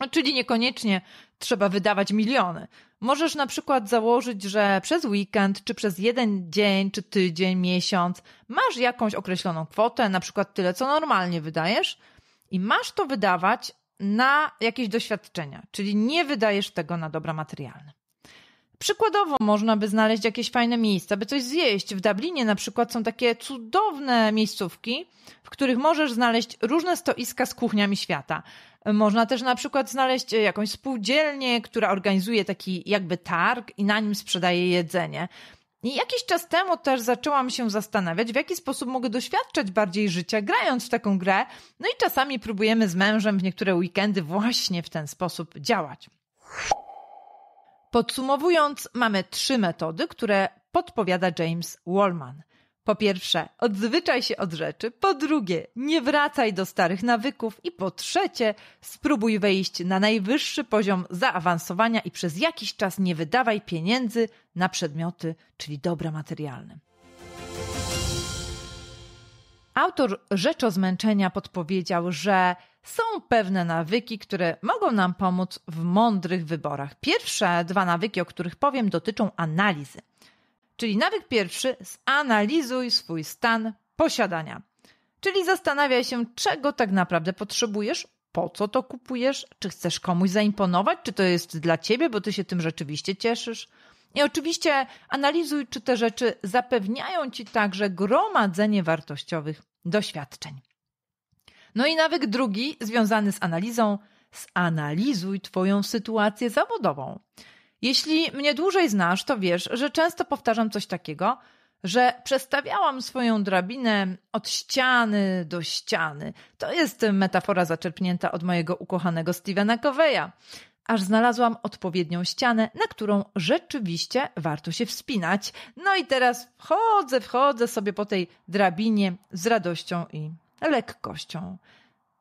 Czyli niekoniecznie trzeba wydawać miliony. Możesz na przykład założyć, że przez weekend, czy przez jeden dzień, czy tydzień, miesiąc masz jakąś określoną kwotę, na przykład tyle, co normalnie wydajesz, i masz to wydawać na jakieś doświadczenia, czyli nie wydajesz tego na dobra materialne. Przykładowo można by znaleźć jakieś fajne miejsca, by coś zjeść. W Dublinie na przykład są takie cudowne miejscówki, w których możesz znaleźć różne stoiska z kuchniami świata. Można też na przykład znaleźć jakąś spółdzielnię, która organizuje taki jakby targ i na nim sprzedaje jedzenie. I jakiś czas temu też zaczęłam się zastanawiać, w jaki sposób mogę doświadczać bardziej życia, grając w taką grę. No i czasami próbujemy z mężem w niektóre weekendy właśnie w ten sposób działać. Podsumowując, mamy trzy metody, które podpowiada James Wallman. Po pierwsze, odzwyczaj się od rzeczy. Po drugie, nie wracaj do starych nawyków. I po trzecie, spróbuj wejść na najwyższy poziom zaawansowania i przez jakiś czas nie wydawaj pieniędzy na przedmioty, czyli dobra materialne. Autor Rzeczozmęczenia podpowiedział, że są pewne nawyki, które mogą nam pomóc w mądrych wyborach. Pierwsze dwa nawyki, o których powiem, dotyczą analizy. Czyli nawyk pierwszy: zanalizuj swój stan posiadania. Czyli zastanawiaj się, czego tak naprawdę potrzebujesz, po co to kupujesz, czy chcesz komuś zaimponować, czy to jest dla ciebie, bo ty się tym rzeczywiście cieszysz. I oczywiście analizuj, czy te rzeczy zapewniają ci także gromadzenie wartościowych doświadczeń. No i nawyk drugi, związany z analizą, zanalizuj Twoją sytuację zawodową. Jeśli mnie dłużej znasz, to wiesz, że często powtarzam coś takiego, że przestawiałam swoją drabinę od ściany do ściany. To jest metafora zaczerpnięta od mojego ukochanego Stevena Coveya. Aż znalazłam odpowiednią ścianę, na którą rzeczywiście warto się wspinać. No i teraz wchodzę, wchodzę sobie po tej drabinie z radością i lekkością.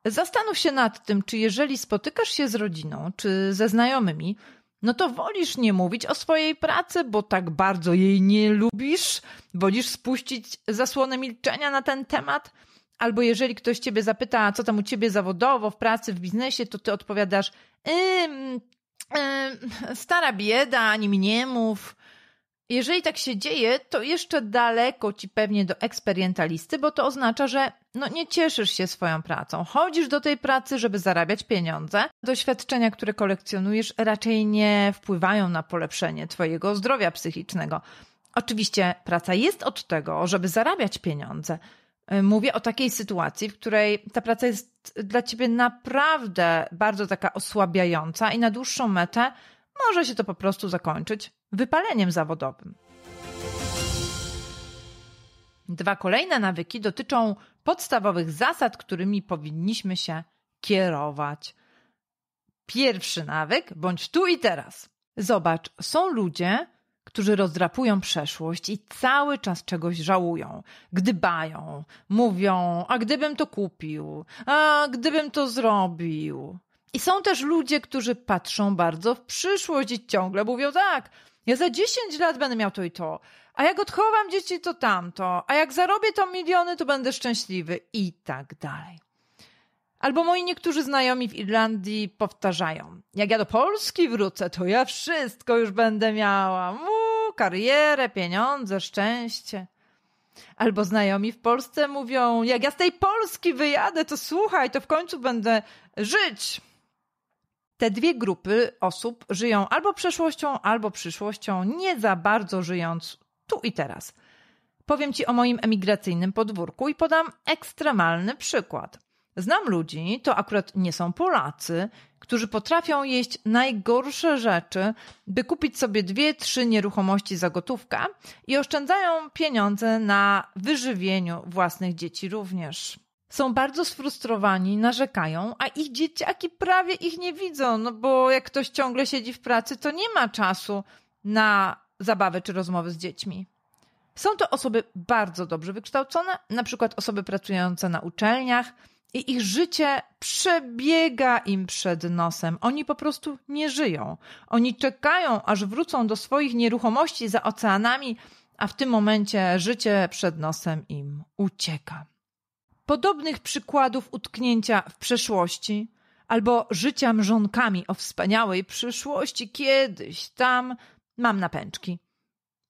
Zastanów się nad tym, czy jeżeli spotykasz się z rodziną czy ze znajomymi, no to wolisz nie mówić o swojej pracy, bo tak bardzo jej nie lubisz, wolisz spuścić zasłonę milczenia na ten temat, albo jeżeli ktoś ciebie zapyta, co tam u ciebie zawodowo, w pracy, w biznesie, to ty odpowiadasz, ym, stara bieda, ani mi nie mów. Jeżeli tak się dzieje, to jeszcze daleko ci pewnie do eksperymentalisty, bo to oznacza, że no nie cieszysz się swoją pracą. Chodzisz do tej pracy, żeby zarabiać pieniądze. Doświadczenia, które kolekcjonujesz, raczej nie wpływają na polepszenie twojego zdrowia psychicznego. Oczywiście praca jest od tego, żeby zarabiać pieniądze. Y, mówię o takiej sytuacji, w której ta praca jest dla ciebie naprawdę bardzo taka osłabiająca i na dłuższą metę może się to po prostu zakończyć wypaleniem zawodowym. Dwa kolejne nawyki dotyczą podstawowych zasad, którymi powinniśmy się kierować. Pierwszy nawyk bądź tu i teraz. Zobacz, są ludzie, którzy rozdrapują przeszłość i cały czas czegoś żałują, gdybają, mówią, a gdybym to kupił, a gdybym to zrobił. I są też ludzie, którzy patrzą bardzo w przyszłość i ciągle mówią tak, ja za 10 lat będę miał to i to, a jak odchowam dzieci, to tamto, a jak zarobię to miliony, to będę szczęśliwy i tak dalej. Albo moi niektórzy znajomi w Irlandii powtarzają: Jak ja do Polski wrócę, to ja wszystko już będę miała. Mu, karierę, pieniądze, szczęście. Albo znajomi w Polsce mówią: Jak ja z tej Polski wyjadę, to słuchaj, to w końcu będę żyć. Te dwie grupy osób żyją albo przeszłością, albo przyszłością, nie za bardzo żyjąc tu i teraz. Powiem Ci o moim emigracyjnym podwórku i podam ekstremalny przykład. Znam ludzi, to akurat nie są Polacy, którzy potrafią jeść najgorsze rzeczy, by kupić sobie dwie, trzy nieruchomości za gotówkę i oszczędzają pieniądze na wyżywieniu własnych dzieci również są bardzo sfrustrowani, narzekają, a ich dzieciaki prawie ich nie widzą, no bo jak ktoś ciągle siedzi w pracy, to nie ma czasu na zabawę czy rozmowy z dziećmi. Są to osoby bardzo dobrze wykształcone, na przykład osoby pracujące na uczelniach, i ich życie przebiega im przed nosem. Oni po prostu nie żyją. Oni czekają, aż wrócą do swoich nieruchomości za oceanami, a w tym momencie życie przed nosem im ucieka podobnych przykładów utknięcia w przeszłości albo życia mrzonkami o wspaniałej przyszłości kiedyś tam mam napęczki.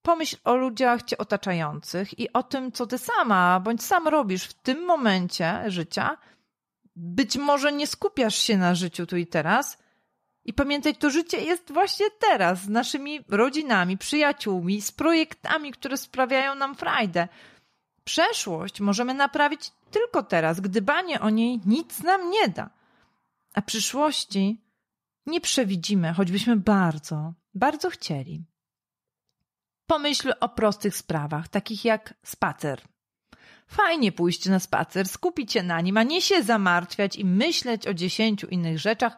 Pomyśl o ludziach cię otaczających i o tym, co ty sama bądź sam robisz w tym momencie życia. Być może nie skupiasz się na życiu tu i teraz. I pamiętaj, to życie jest właśnie teraz, z naszymi rodzinami, przyjaciółmi, z projektami, które sprawiają nam frajdę. Przeszłość możemy naprawić tylko teraz gdybanie o niej nic nam nie da. A przyszłości nie przewidzimy, choćbyśmy bardzo, bardzo chcieli. Pomyśl o prostych sprawach, takich jak spacer. Fajnie pójść na spacer, skupić się na nim, a nie się zamartwiać i myśleć o dziesięciu innych rzeczach,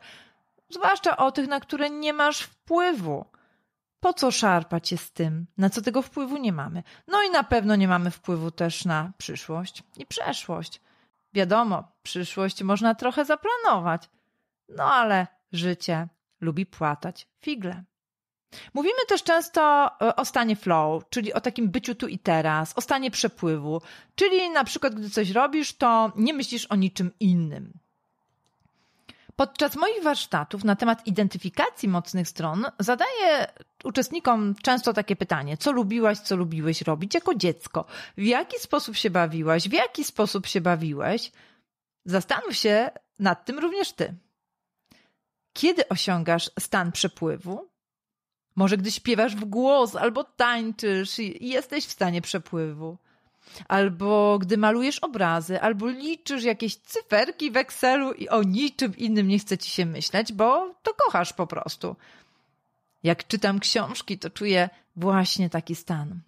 zwłaszcza o tych, na które nie masz wpływu. Po co szarpać się z tym, na co tego wpływu nie mamy? No i na pewno nie mamy wpływu też na przyszłość i przeszłość. Wiadomo, przyszłość można trochę zaplanować, no ale życie lubi płatać figle. Mówimy też często e, o stanie flow, czyli o takim byciu tu i teraz, o stanie przepływu, czyli na przykład, gdy coś robisz, to nie myślisz o niczym innym. Podczas moich warsztatów na temat identyfikacji mocnych stron zadaję uczestnikom często takie pytanie: co lubiłaś, co lubiłeś robić jako dziecko? W jaki sposób się bawiłaś? W jaki sposób się bawiłeś? Zastanów się nad tym również ty. Kiedy osiągasz stan przepływu? Może gdy śpiewasz w głos albo tańczysz i jesteś w stanie przepływu albo gdy malujesz obrazy, albo liczysz jakieś cyferki w Excelu i o niczym innym nie chce ci się myśleć, bo to kochasz po prostu. Jak czytam książki, to czuję właśnie taki stan.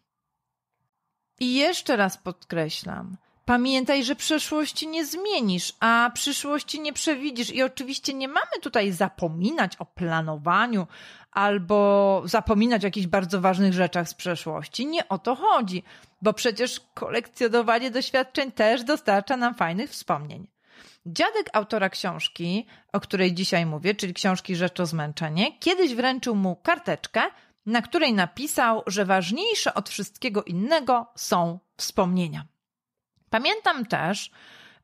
I jeszcze raz podkreślam, Pamiętaj, że przeszłości nie zmienisz, a przyszłości nie przewidzisz. I oczywiście nie mamy tutaj zapominać o planowaniu albo zapominać o jakichś bardzo ważnych rzeczach z przeszłości. Nie o to chodzi bo przecież kolekcjonowanie doświadczeń też dostarcza nam fajnych wspomnień. Dziadek autora książki, o której dzisiaj mówię, czyli książki Rzecz o Zmęczenie, kiedyś wręczył mu karteczkę, na której napisał, że ważniejsze od wszystkiego innego są wspomnienia. Pamiętam też,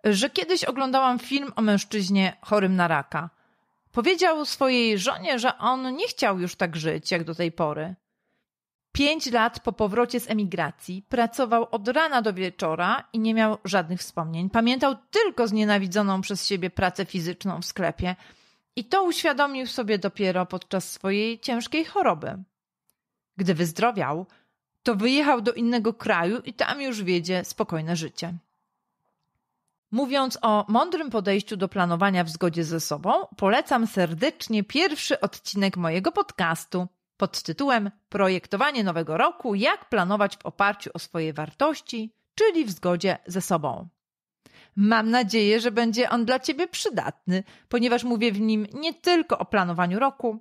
że kiedyś oglądałam film o mężczyźnie chorym na raka. Powiedział swojej żonie, że on nie chciał już tak żyć jak do tej pory. Pięć lat po powrocie z emigracji pracował od rana do wieczora i nie miał żadnych wspomnień. Pamiętał tylko znienawidzoną przez siebie pracę fizyczną w sklepie i to uświadomił sobie dopiero podczas swojej ciężkiej choroby. Gdy wyzdrowiał, to wyjechał do innego kraju i tam już wiedzie spokojne życie. Mówiąc o mądrym podejściu do planowania w zgodzie ze sobą, polecam serdecznie pierwszy odcinek mojego podcastu – pod tytułem Projektowanie nowego roku: jak planować w oparciu o swoje wartości, czyli w zgodzie ze sobą. Mam nadzieję, że będzie on dla Ciebie przydatny, ponieważ mówię w nim nie tylko o planowaniu roku,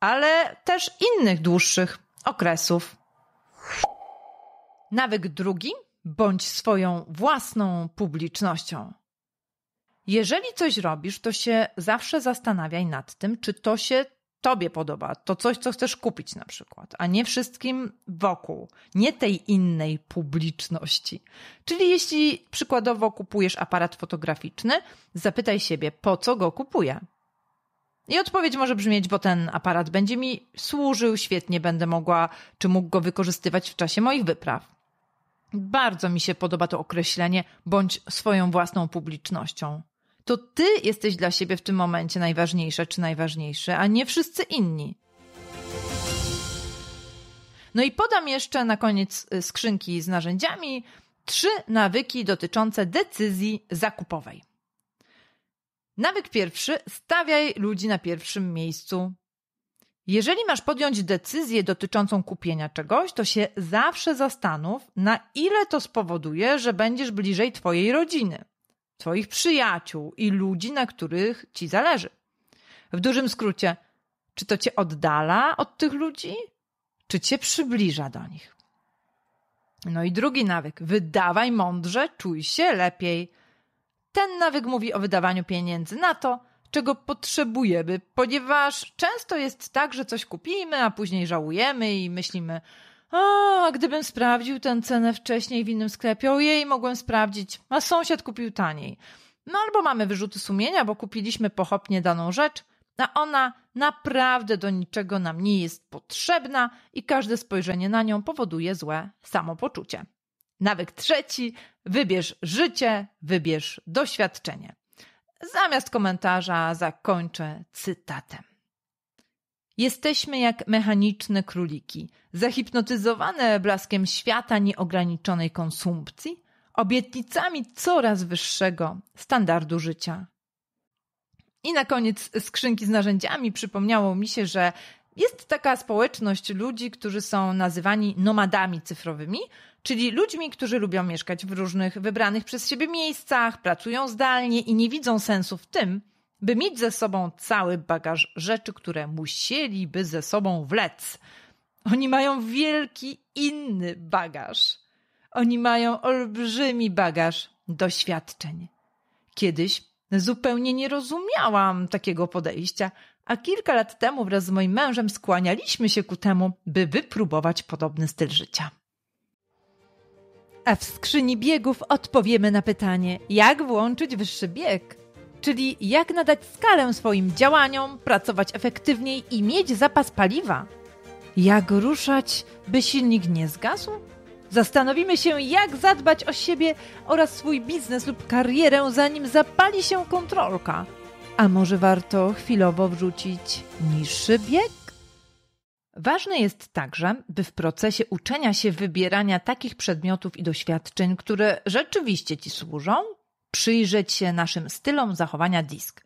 ale też innych dłuższych okresów. Nawyk drugi: bądź swoją własną publicznością. Jeżeli coś robisz, to się zawsze zastanawiaj nad tym, czy to się tobie podoba, to coś, co chcesz kupić na przykład, a nie wszystkim wokół, nie tej innej publiczności. Czyli jeśli przykładowo kupujesz aparat fotograficzny, zapytaj siebie, po co go kupuję? I odpowiedź może brzmieć, bo ten aparat będzie mi służył, świetnie będę mogła czy mógł go wykorzystywać w czasie moich wypraw. Bardzo mi się podoba to określenie, bądź swoją własną publicznością to ty jesteś dla siebie w tym momencie najważniejsza czy najważniejszy, a nie wszyscy inni. No i podam jeszcze na koniec y, skrzynki z narzędziami trzy nawyki dotyczące decyzji zakupowej. Nawyk pierwszy: stawiaj ludzi na pierwszym miejscu. Jeżeli masz podjąć decyzję dotyczącą kupienia czegoś, to się zawsze zastanów, na ile to spowoduje, że będziesz bliżej Twojej rodziny. Twoich przyjaciół i ludzi, na których ci zależy. W dużym skrócie, czy to cię oddala od tych ludzi, czy cię przybliża do nich? No i drugi nawyk. Wydawaj mądrze, czuj się lepiej. Ten nawyk mówi o wydawaniu pieniędzy na to, czego potrzebujemy, ponieważ często jest tak, że coś kupimy, a później żałujemy i myślimy, a, gdybym sprawdził tę cenę wcześniej w innym sklepie, ojej, mogłem sprawdzić, a sąsiad kupił taniej. No albo mamy wyrzuty sumienia, bo kupiliśmy pochopnie daną rzecz, a ona naprawdę do niczego nam nie jest potrzebna i każde spojrzenie na nią powoduje złe samopoczucie. Nawyk trzeci: wybierz życie, wybierz doświadczenie. Zamiast komentarza zakończę cytatem. Jesteśmy jak mechaniczne króliki, zahipnotyzowane blaskiem świata nieograniczonej konsumpcji, obietnicami coraz wyższego standardu życia. I na koniec skrzynki z narzędziami przypomniało mi się, że jest taka społeczność ludzi, którzy są nazywani nomadami cyfrowymi, czyli ludźmi, którzy lubią mieszkać w różnych wybranych przez siebie miejscach, pracują zdalnie i nie widzą sensu w tym, by mieć ze sobą cały bagaż rzeczy, które musieliby ze sobą wlec. Oni mają wielki inny bagaż. Oni mają olbrzymi bagaż doświadczeń. Kiedyś zupełnie nie rozumiałam takiego podejścia, a kilka lat temu wraz z moim mężem skłanialiśmy się ku temu, by wypróbować podobny styl życia. A w skrzyni biegów odpowiemy na pytanie, jak włączyć wyższy bieg czyli jak nadać skalę swoim działaniom, pracować efektywniej i mieć zapas paliwa. Jak ruszać, by silnik nie zgasł? Zastanowimy się, jak zadbać o siebie oraz swój biznes lub karierę, zanim zapali się kontrolka. A może warto chwilowo wrzucić niższy bieg? Ważne jest także, by w procesie uczenia się wybierania takich przedmiotów i doświadczeń, które rzeczywiście ci służą, przyjrzeć się naszym stylom zachowania disk.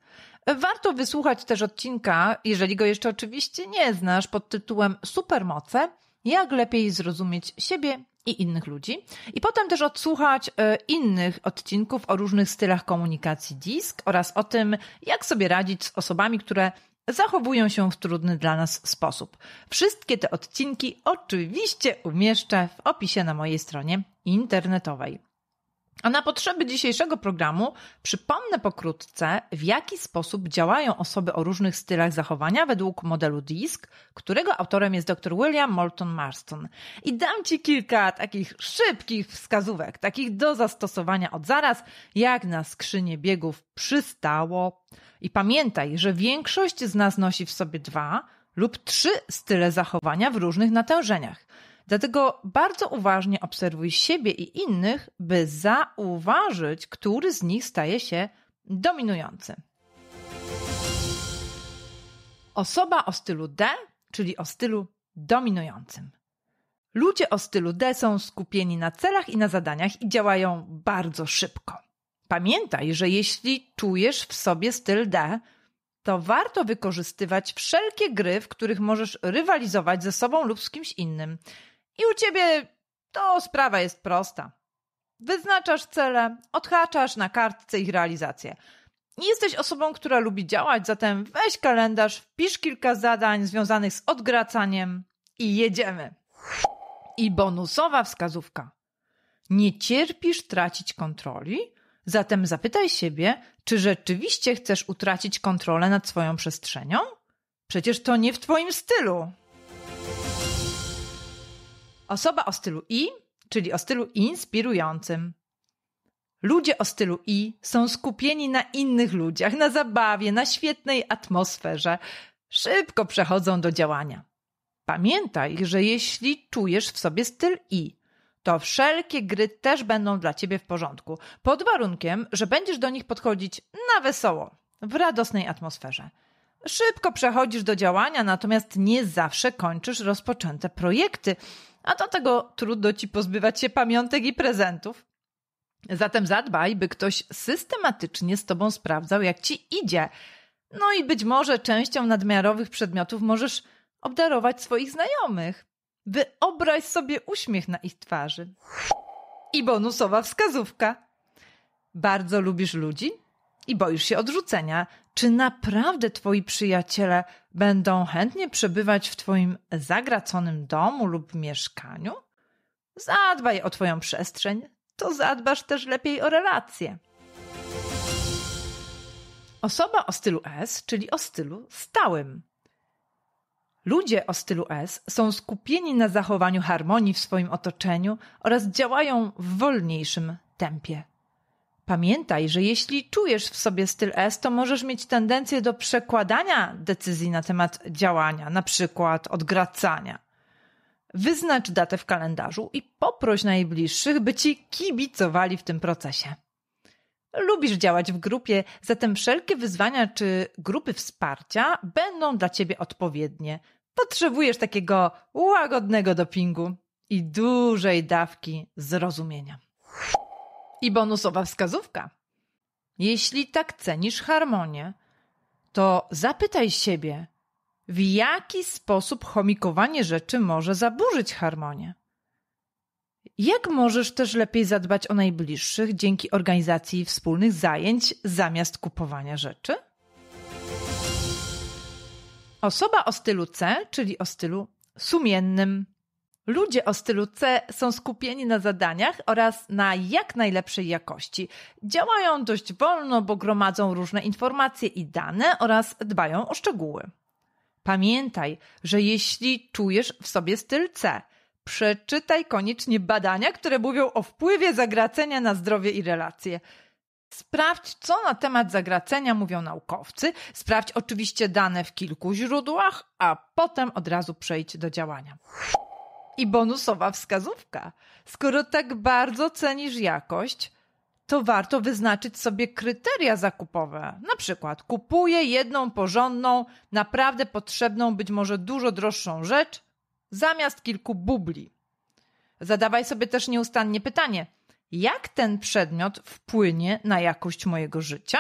Warto wysłuchać też odcinka, jeżeli go jeszcze oczywiście nie znasz, pod tytułem Supermoce jak lepiej zrozumieć siebie i innych ludzi. I potem też odsłuchać e, innych odcinków o różnych stylach komunikacji disk oraz o tym, jak sobie radzić z osobami, które zachowują się w trudny dla nas sposób. Wszystkie te odcinki oczywiście umieszczę w opisie na mojej stronie internetowej. A na potrzeby dzisiejszego programu przypomnę pokrótce, w jaki sposób działają osoby o różnych stylach zachowania według modelu DISK, którego autorem jest dr William Moulton Marston. I dam Ci kilka takich szybkich wskazówek, takich do zastosowania od zaraz, jak na skrzynie biegów przystało. I pamiętaj, że większość z nas nosi w sobie dwa lub trzy style zachowania w różnych natężeniach. Dlatego bardzo uważnie obserwuj siebie i innych, by zauważyć, który z nich staje się dominujący. Osoba o stylu D, czyli o stylu dominującym. Ludzie o stylu D są skupieni na celach i na zadaniach i działają bardzo szybko. Pamiętaj, że jeśli czujesz w sobie styl D, to warto wykorzystywać wszelkie gry, w których możesz rywalizować ze sobą lub z kimś innym. I u ciebie to sprawa jest prosta. Wyznaczasz cele, odhaczasz na kartce ich realizację. Nie jesteś osobą, która lubi działać, zatem weź kalendarz, wpisz kilka zadań związanych z odgracaniem i jedziemy. I bonusowa wskazówka. Nie cierpisz tracić kontroli? Zatem zapytaj siebie, czy rzeczywiście chcesz utracić kontrolę nad swoją przestrzenią? Przecież to nie w Twoim stylu. Osoba o stylu I, czyli o stylu inspirującym. Ludzie o stylu I są skupieni na innych ludziach, na zabawie, na świetnej atmosferze. Szybko przechodzą do działania. Pamiętaj, że jeśli czujesz w sobie styl I, to wszelkie gry też będą dla ciebie w porządku, pod warunkiem, że będziesz do nich podchodzić na wesoło, w radosnej atmosferze. Szybko przechodzisz do działania, natomiast nie zawsze kończysz rozpoczęte projekty, a do tego trudno ci pozbywać się pamiątek i prezentów. Zatem zadbaj, by ktoś systematycznie z tobą sprawdzał, jak ci idzie. No i być może częścią nadmiarowych przedmiotów możesz obdarować swoich znajomych. Wyobraź sobie uśmiech na ich twarzy. I bonusowa wskazówka. Bardzo lubisz ludzi? i boisz się odrzucenia. Czy naprawdę twoi przyjaciele będą chętnie przebywać w twoim zagraconym domu lub mieszkaniu? Zadbaj o twoją przestrzeń, to zadbasz też lepiej o relacje. Osoba o stylu S, czyli o stylu stałym. Ludzie o stylu S są skupieni na zachowaniu harmonii w swoim otoczeniu oraz działają w wolniejszym tempie. Pamiętaj, że jeśli czujesz w sobie styl S, to możesz mieć tendencję do przekładania decyzji na temat działania, na przykład odgracania. Wyznacz datę w kalendarzu i poproś najbliższych, by ci kibicowali w tym procesie. Lubisz działać w grupie, zatem wszelkie wyzwania czy grupy wsparcia będą dla ciebie odpowiednie. Potrzebujesz takiego łagodnego dopingu i dużej dawki zrozumienia. I bonusowa wskazówka. Jeśli tak cenisz harmonię, to zapytaj siebie, w jaki sposób chomikowanie rzeczy może zaburzyć harmonię. Jak możesz też lepiej zadbać o najbliższych dzięki organizacji wspólnych zajęć zamiast kupowania rzeczy? Osoba o stylu C, czyli o stylu sumiennym, Ludzie o stylu C są skupieni na zadaniach oraz na jak najlepszej jakości. Działają dość wolno, bo gromadzą różne informacje i dane oraz dbają o szczegóły. Pamiętaj, że jeśli czujesz w sobie styl C, przeczytaj koniecznie badania, które mówią o wpływie zagracenia na zdrowie i relacje. Sprawdź, co na temat zagracenia mówią naukowcy, sprawdź oczywiście dane w kilku źródłach, a potem od razu przejdź do działania i bonusowa wskazówka. Skoro tak bardzo cenisz jakość, to warto wyznaczyć sobie kryteria zakupowe. Na przykład kupuję jedną porządną, naprawdę potrzebną, być może dużo droższą rzecz zamiast kilku bubli. Zadawaj sobie też nieustannie pytanie: jak ten przedmiot wpłynie na jakość mojego życia?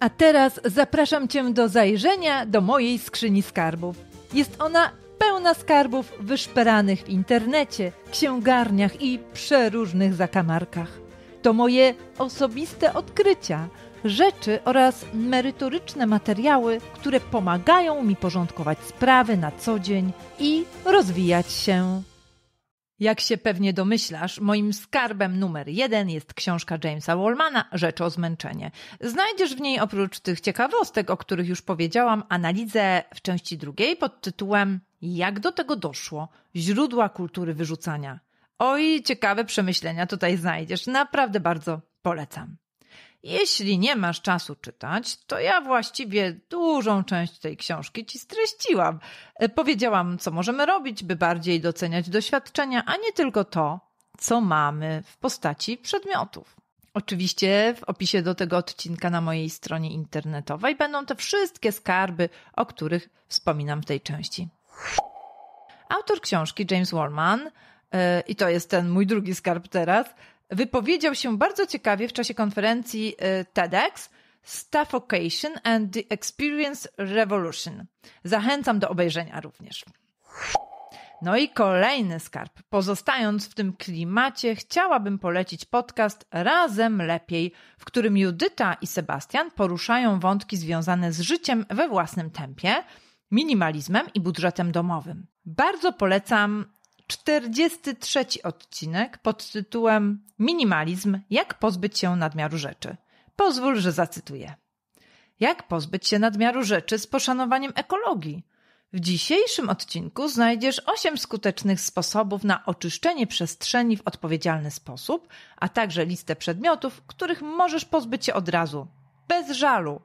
A teraz zapraszam Cię do zajrzenia do mojej skrzyni skarbów. Jest ona pełna skarbów wyszperanych w internecie, księgarniach i przeróżnych zakamarkach. To moje osobiste odkrycia, rzeczy oraz merytoryczne materiały, które pomagają mi porządkować sprawy na co dzień i rozwijać się. Jak się pewnie domyślasz, moim skarbem numer jeden jest książka Jamesa Wallmana Rzecz o zmęczenie. Znajdziesz w niej oprócz tych ciekawostek, o których już powiedziałam, analizę w części drugiej pod tytułem Jak do tego doszło? Źródła kultury wyrzucania. Oj, ciekawe przemyślenia tutaj znajdziesz. Naprawdę bardzo polecam. Jeśli nie masz czasu czytać, to ja właściwie dużą część tej książki ci streściłam. E, powiedziałam, co możemy robić, by bardziej doceniać doświadczenia, a nie tylko to, co mamy w postaci przedmiotów. Oczywiście w opisie do tego odcinka na mojej stronie internetowej będą te wszystkie skarby, o których wspominam w tej części. Autor książki James Wallman, e, i to jest ten mój drugi skarb teraz, wypowiedział się bardzo ciekawie w czasie konferencji y, TEDx Staffocation and the Experience Revolution. Zachęcam do obejrzenia również. No i kolejny skarb. Pozostając w tym klimacie, chciałabym polecić podcast Razem Lepiej, w którym Judyta i Sebastian poruszają wątki związane z życiem we własnym tempie, minimalizmem i budżetem domowym. Bardzo polecam 43 odcinek pod tytułem Minimalizm: Jak pozbyć się nadmiaru rzeczy. Pozwól, że zacytuję. Jak pozbyć się nadmiaru rzeczy z poszanowaniem ekologii? W dzisiejszym odcinku znajdziesz 8 skutecznych sposobów na oczyszczenie przestrzeni w odpowiedzialny sposób, a także listę przedmiotów, których możesz pozbyć się od razu, bez żalu.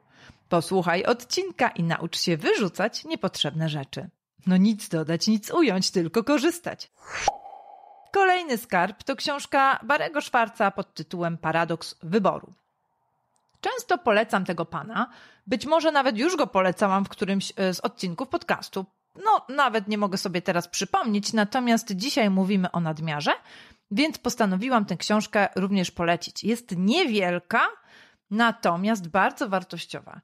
Posłuchaj odcinka i naucz się wyrzucać niepotrzebne rzeczy. No nic dodać, nic ująć, tylko korzystać. Kolejny skarb to książka Barego Szwarca pod tytułem Paradoks wyboru. Często polecam tego pana, być może nawet już go polecałam w którymś e, z odcinków podcastu. No, nawet nie mogę sobie teraz przypomnieć, natomiast dzisiaj mówimy o nadmiarze, więc postanowiłam tę książkę również polecić. Jest niewielka, natomiast bardzo wartościowa.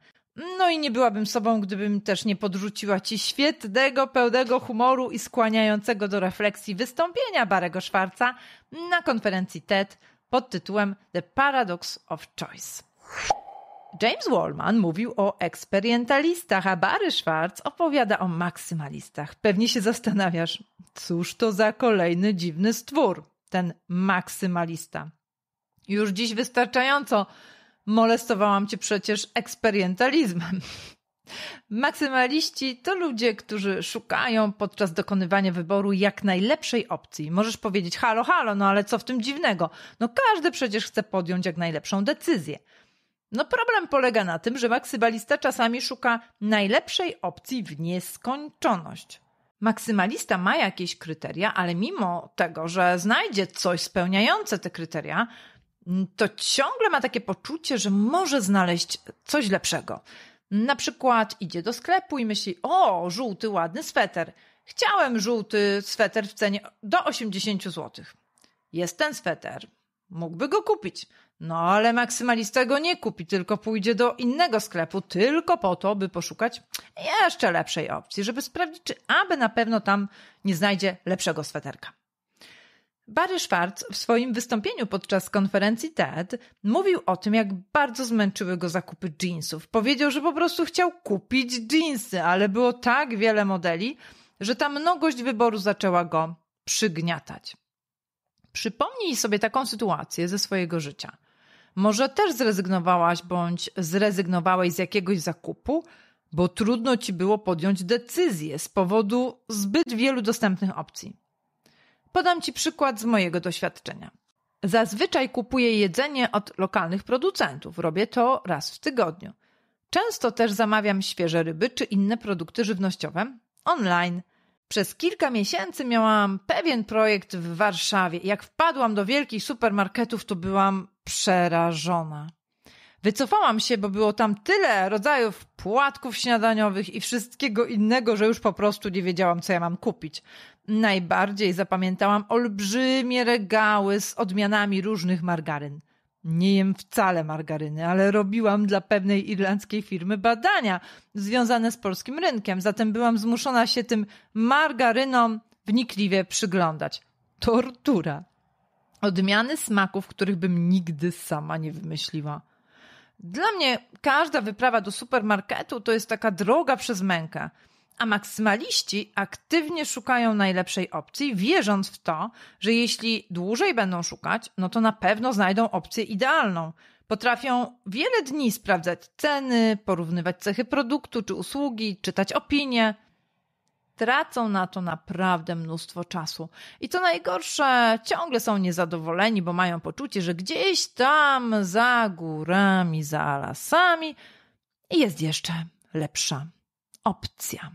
No i nie byłabym sobą, gdybym też nie podrzuciła ci świetnego, pełnego humoru i skłaniającego do refleksji wystąpienia Barego Szwarca na konferencji TED pod tytułem The Paradox of Choice. James Wallman mówił o eksperymentalistach, a Barry Schwartz opowiada o maksymalistach. Pewnie się zastanawiasz, cóż to za kolejny dziwny stwór, ten maksymalista. Już dziś wystarczająco molestowałam cię przecież eksperymentalizmem. Maksymaliści to ludzie, którzy szukają podczas dokonywania wyboru jak najlepszej opcji. Możesz powiedzieć, halo, halo, no ale co w tym dziwnego? No każdy przecież chce podjąć jak najlepszą decyzję. No problem polega na tym, że maksymalista czasami szuka najlepszej opcji w nieskończoność. Maksymalista ma jakieś kryteria, ale mimo tego, że znajdzie coś spełniające te kryteria, Mm, to ciągle ma takie poczucie, że może znaleźć coś lepszego. Na przykład idzie do sklepu i myśli: O, żółty, ładny sweter. Chciałem żółty sweter w cenie do 80 zł. Jest ten sweter. Mógłby go kupić. No ale maksymalista go nie kupi, tylko pójdzie do innego sklepu, tylko po to, by poszukać jeszcze lepszej opcji, żeby sprawdzić, czy aby na pewno tam nie znajdzie lepszego sweterka. Barry Schwartz w swoim wystąpieniu podczas konferencji TED mówił o tym, jak bardzo zmęczyły go zakupy jeansów. Powiedział, że po prostu chciał kupić jeansy, ale było tak wiele modeli, że ta mnogość wyboru zaczęła go przygniatać. Przypomnij sobie taką sytuację ze swojego życia. Może też zrezygnowałaś bądź zrezygnowałeś z jakiegoś zakupu, bo trudno ci było podjąć decyzję z powodu zbyt wielu dostępnych opcji. Podam Ci przykład z mojego doświadczenia. Zazwyczaj kupuję jedzenie od lokalnych producentów. Robię to raz w tygodniu. Często też zamawiam świeże ryby czy inne produkty żywnościowe online. Przez kilka miesięcy miałam pewien projekt w Warszawie. Jak wpadłam do wielkich supermarketów, to byłam przerażona. Wycofałam się, bo było tam tyle rodzajów płatków śniadaniowych i wszystkiego innego, że już po prostu nie wiedziałam, co ja mam kupić. Najbardziej zapamiętałam olbrzymie regały z odmianami różnych margaryn. Nie jem wcale margaryny, ale robiłam dla pewnej irlandzkiej firmy badania związane z polskim rynkiem, zatem byłam zmuszona się tym margarynom wnikliwie przyglądać. Tortura. Odmiany smaków, których bym nigdy sama nie wymyśliła. Dla mnie każda wyprawa do supermarketu to jest taka droga przez mękę. A maksymaliści aktywnie szukają najlepszej opcji, wierząc w to, że jeśli dłużej będą szukać, no to na pewno znajdą opcję idealną. Potrafią wiele dni sprawdzać ceny, porównywać cechy produktu czy usługi, czytać opinie tracą na to naprawdę mnóstwo czasu. I co najgorsze, ciągle są niezadowoleni, bo mają poczucie, że gdzieś tam za górami, za lasami jest jeszcze lepsza opcja.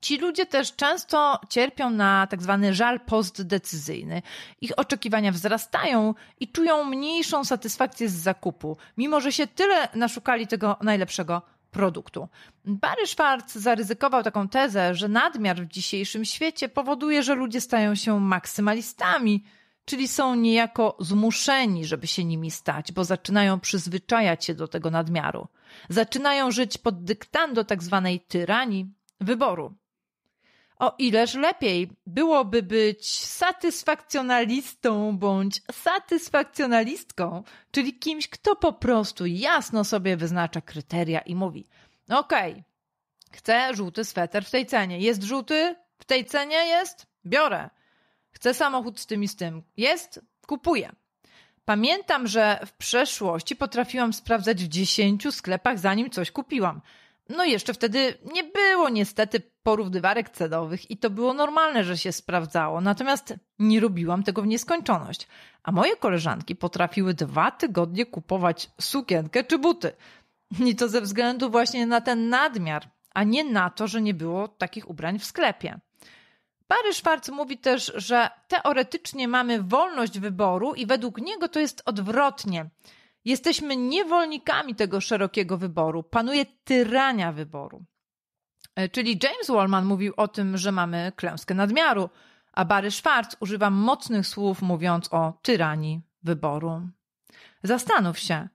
Ci ludzie też często cierpią na tak zwany żal postdecyzyjny. Ich oczekiwania wzrastają i czują mniejszą satysfakcję z zakupu, mimo że się tyle naszukali tego najlepszego produktu. Barry Schwartz zaryzykował taką tezę, że nadmiar w dzisiejszym świecie powoduje, że ludzie stają się maksymalistami, czyli są niejako zmuszeni, żeby się nimi stać, bo zaczynają przyzwyczajać się do tego nadmiaru. Zaczynają żyć pod dyktando tak zwanej tyranii wyboru. O ileż lepiej byłoby być satysfakcjonalistą bądź satysfakcjonalistką, czyli kimś, kto po prostu jasno sobie wyznacza kryteria i mówi: Okej, okay, chcę żółty sweter w tej cenie. Jest żółty? W tej cenie jest? Biorę. Chcę samochód z tym i z tym. Jest? Kupuję. Pamiętam, że w przeszłości potrafiłam sprawdzać w dziesięciu sklepach, zanim coś kupiłam. No jeszcze wtedy nie było niestety porównywarek cenowych i to było normalne, że się sprawdzało, natomiast nie robiłam tego w nieskończoność. A moje koleżanki potrafiły dwa tygodnie kupować sukienkę czy buty. I to ze względu właśnie na ten nadmiar, a nie na to, że nie było takich ubrań w sklepie. Barry Schwartz mówi też, że teoretycznie mamy wolność wyboru i według niego to jest odwrotnie. Jesteśmy niewolnikami tego szerokiego wyboru. Panuje tyrania wyboru. E, czyli James Wallman mówił o tym, że mamy klęskę nadmiaru, a Barry Schwartz używa mocnych słów mówiąc o tyranii wyboru. Zastanów się,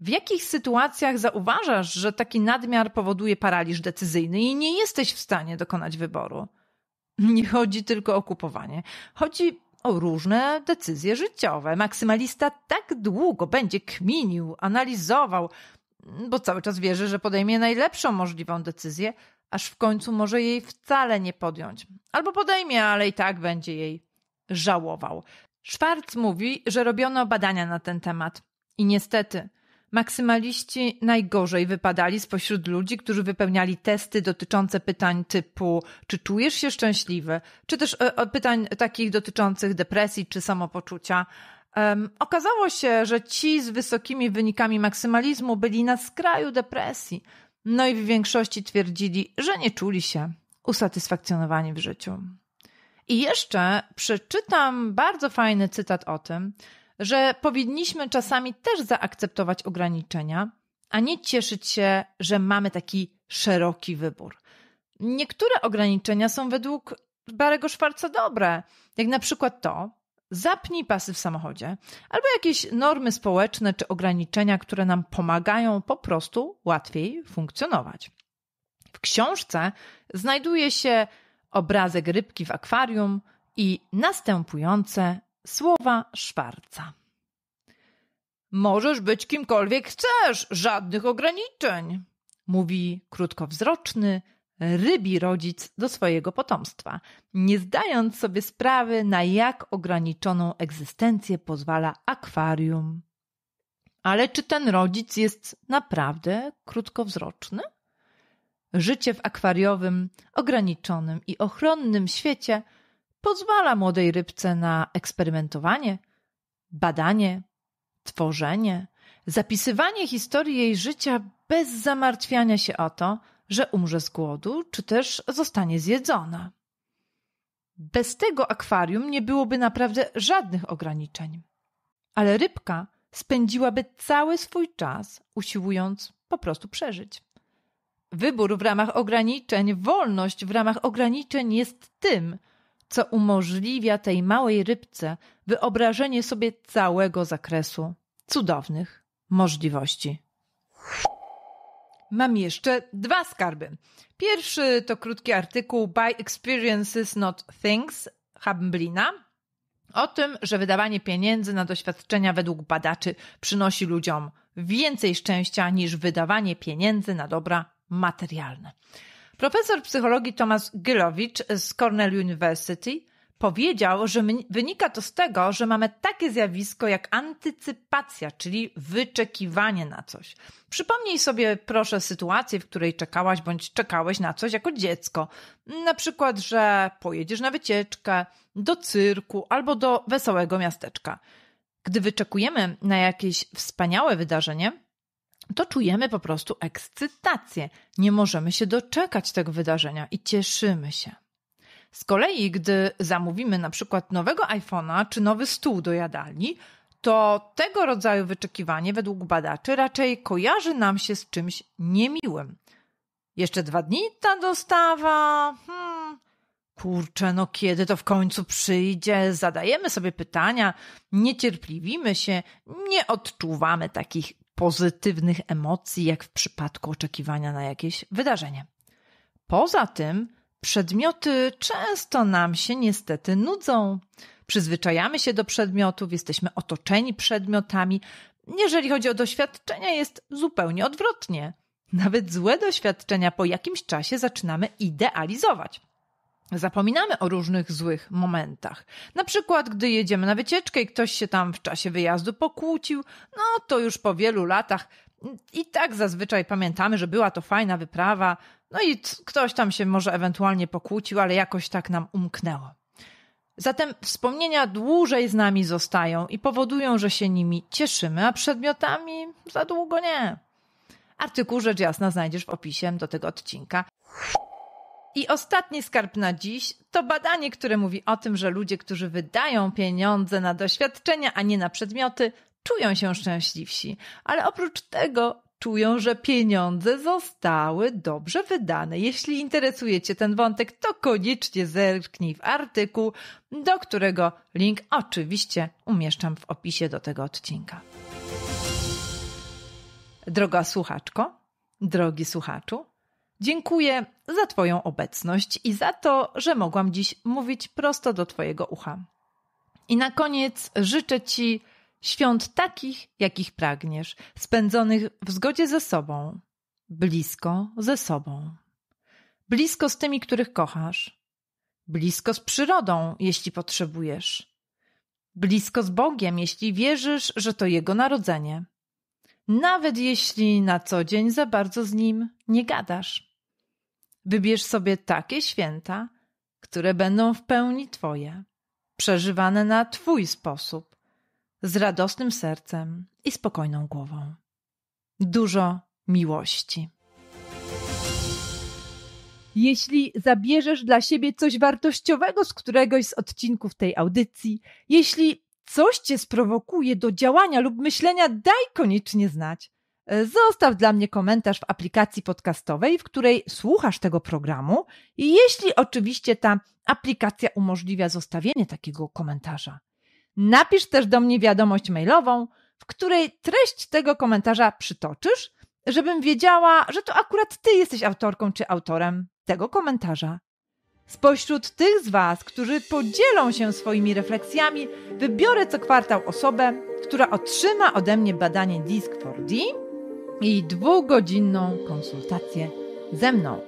w jakich sytuacjach zauważasz, że taki nadmiar powoduje paraliż decyzyjny i nie jesteś w stanie dokonać wyboru? Nie chodzi tylko o kupowanie. Chodzi o różne decyzje życiowe. Maksymalista tak długo będzie kminił, analizował, bo cały czas wierzy, że podejmie najlepszą możliwą decyzję, aż w końcu może jej wcale nie podjąć. Albo podejmie, ale i tak będzie jej żałował. Schwartz mówi, że robiono badania na ten temat. I niestety, maksymaliści najgorzej wypadali spośród ludzi, którzy wypełniali testy dotyczące pytań typu czy czujesz się szczęśliwy, czy też e, e, pytań takich dotyczących depresji czy samopoczucia. Um, okazało się, że ci z wysokimi wynikami maksymalizmu byli na skraju depresji, no i w większości twierdzili, że nie czuli się usatysfakcjonowani w życiu. I jeszcze przeczytam bardzo fajny cytat o tym, że powinniśmy czasami też zaakceptować ograniczenia, a nie cieszyć się, że mamy taki szeroki wybór. Niektóre ograniczenia są według Barego Szwarca dobre, jak na przykład to, Zapnij pasy w samochodzie, albo jakieś normy społeczne czy ograniczenia, które nam pomagają po prostu łatwiej funkcjonować. W książce znajduje się obrazek rybki w akwarium i następujące słowa Szwarca. Możesz być kimkolwiek chcesz, żadnych ograniczeń, mówi krótkowzroczny, rybi rodzic do swojego potomstwa, nie zdając sobie sprawy, na jak ograniczoną egzystencję pozwala akwarium. Ale czy ten rodzic jest naprawdę krótkowzroczny? Życie w akwariowym, ograniczonym i ochronnym świecie pozwala młodej rybce na eksperymentowanie, badanie, tworzenie, zapisywanie historii jej życia bez zamartwiania się o to, że umrze z głodu, czy też zostanie zjedzona. Bez tego akwarium nie byłoby naprawdę żadnych ograniczeń. Ale rybka spędziłaby cały swój czas usiłując po prostu przeżyć. Wybór w ramach ograniczeń, wolność w ramach ograniczeń jest tym, co umożliwia tej małej rybce wyobrażenie sobie całego zakresu cudownych możliwości mam jeszcze dwa skarby. Pierwszy to krótki artykuł By Experiences Not Things Hamblina o tym, że wydawanie pieniędzy na doświadczenia według badaczy przynosi ludziom więcej szczęścia niż wydawanie pieniędzy na dobra materialne. Profesor psychologii Tomasz Gilowicz z Cornell University Powiedział, że wynika to z tego, że mamy takie zjawisko jak antycypacja, czyli wyczekiwanie na coś. Przypomnij sobie proszę sytuację, w której czekałaś bądź czekałeś na coś jako dziecko. Na przykład, że pojedziesz na wycieczkę, do cyrku albo do wesołego miasteczka. Gdy wyczekujemy na jakieś wspaniałe wydarzenie, to czujemy po prostu ekscytację. Nie możemy się doczekać tego wydarzenia i cieszymy się. Z kolei, gdy zamówimy na przykład nowego iPhone'a czy nowy stół do jadalni, to tego rodzaju wyczekiwanie według badaczy raczej kojarzy nam się z czymś niemiłym. Jeszcze dwa dni ta dostawa. Hmm, kurczę, no kiedy to w końcu przyjdzie? Zadajemy sobie pytania, niecierpliwimy się, nie odczuwamy takich pozytywnych emocji, jak w przypadku oczekiwania na jakieś wydarzenie. Poza tym, Przedmioty często nam się niestety nudzą. Przyzwyczajamy się do przedmiotów, jesteśmy otoczeni przedmiotami. Jeżeli chodzi o doświadczenia, jest zupełnie odwrotnie. Nawet złe doświadczenia po jakimś czasie zaczynamy idealizować. Zapominamy o różnych złych momentach. Na przykład, gdy jedziemy na wycieczkę i ktoś się tam w czasie wyjazdu pokłócił, no to już po wielu latach i tak zazwyczaj pamiętamy, że była to fajna wyprawa, no i ktoś tam się może ewentualnie pokłócił, ale jakoś tak nam umknęło. Zatem wspomnienia dłużej z nami zostają i powodują, że się nimi cieszymy, a przedmiotami za długo nie. Artykuł rzecz jasna znajdziesz w opisie do tego odcinka. I ostatni skarb na dziś to badanie, które mówi o tym, że ludzie, którzy wydają pieniądze na doświadczenia, a nie na przedmioty, czują się szczęśliwsi, ale oprócz tego czują, że pieniądze zostały dobrze wydane. Jeśli interesuje Cię ten wątek, to koniecznie zerknij w artykuł, do którego link oczywiście umieszczam w opisie do tego odcinka. Droga słuchaczko, drogi słuchaczu, dziękuję za Twoją obecność i za to, że mogłam dziś mówić prosto do Twojego ucha. I na koniec życzę Ci świąt takich, jakich pragniesz, spędzonych w zgodzie ze sobą, blisko ze sobą, blisko z tymi, których kochasz, blisko z przyrodą, jeśli potrzebujesz, blisko z Bogiem, jeśli wierzysz, że to Jego narodzenie, nawet jeśli na co dzień za bardzo z Nim nie gadasz. Wybierz sobie takie święta, które będą w pełni Twoje, przeżywane na Twój sposób z radosnym sercem i spokojną głową. Dużo miłości. Jeśli zabierzesz dla siebie coś wartościowego z któregoś z odcinków tej audycji, jeśli coś cię sprowokuje do działania lub myślenia, daj koniecznie znać. Zostaw dla mnie komentarz w aplikacji podcastowej, w której słuchasz tego programu, i jeśli oczywiście ta aplikacja umożliwia zostawienie takiego komentarza. Napisz też do mnie wiadomość mailową, w której treść tego komentarza przytoczysz, żebym wiedziała, że to akurat ty jesteś autorką czy autorem tego komentarza. Spośród tych z Was, którzy podzielą się swoimi refleksjami, wybiorę co kwartał osobę, która otrzyma ode mnie badanie DISC 4D i dwugodzinną konsultację ze mną.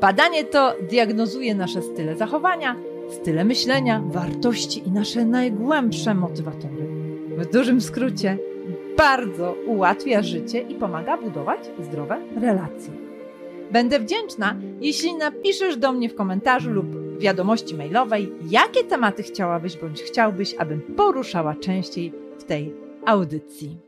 Badanie to diagnozuje nasze style zachowania style myślenia, wartości i nasze najgłębsze motywatory. W dużym skrócie, bardzo ułatwia życie i pomaga budować zdrowe relacje. Będę wdzięczna, jeśli napiszesz do mnie w komentarzu lub wiadomości mailowej, jakie tematy chciałabyś bądź chciałbyś, abym poruszała częściej w tej audycji.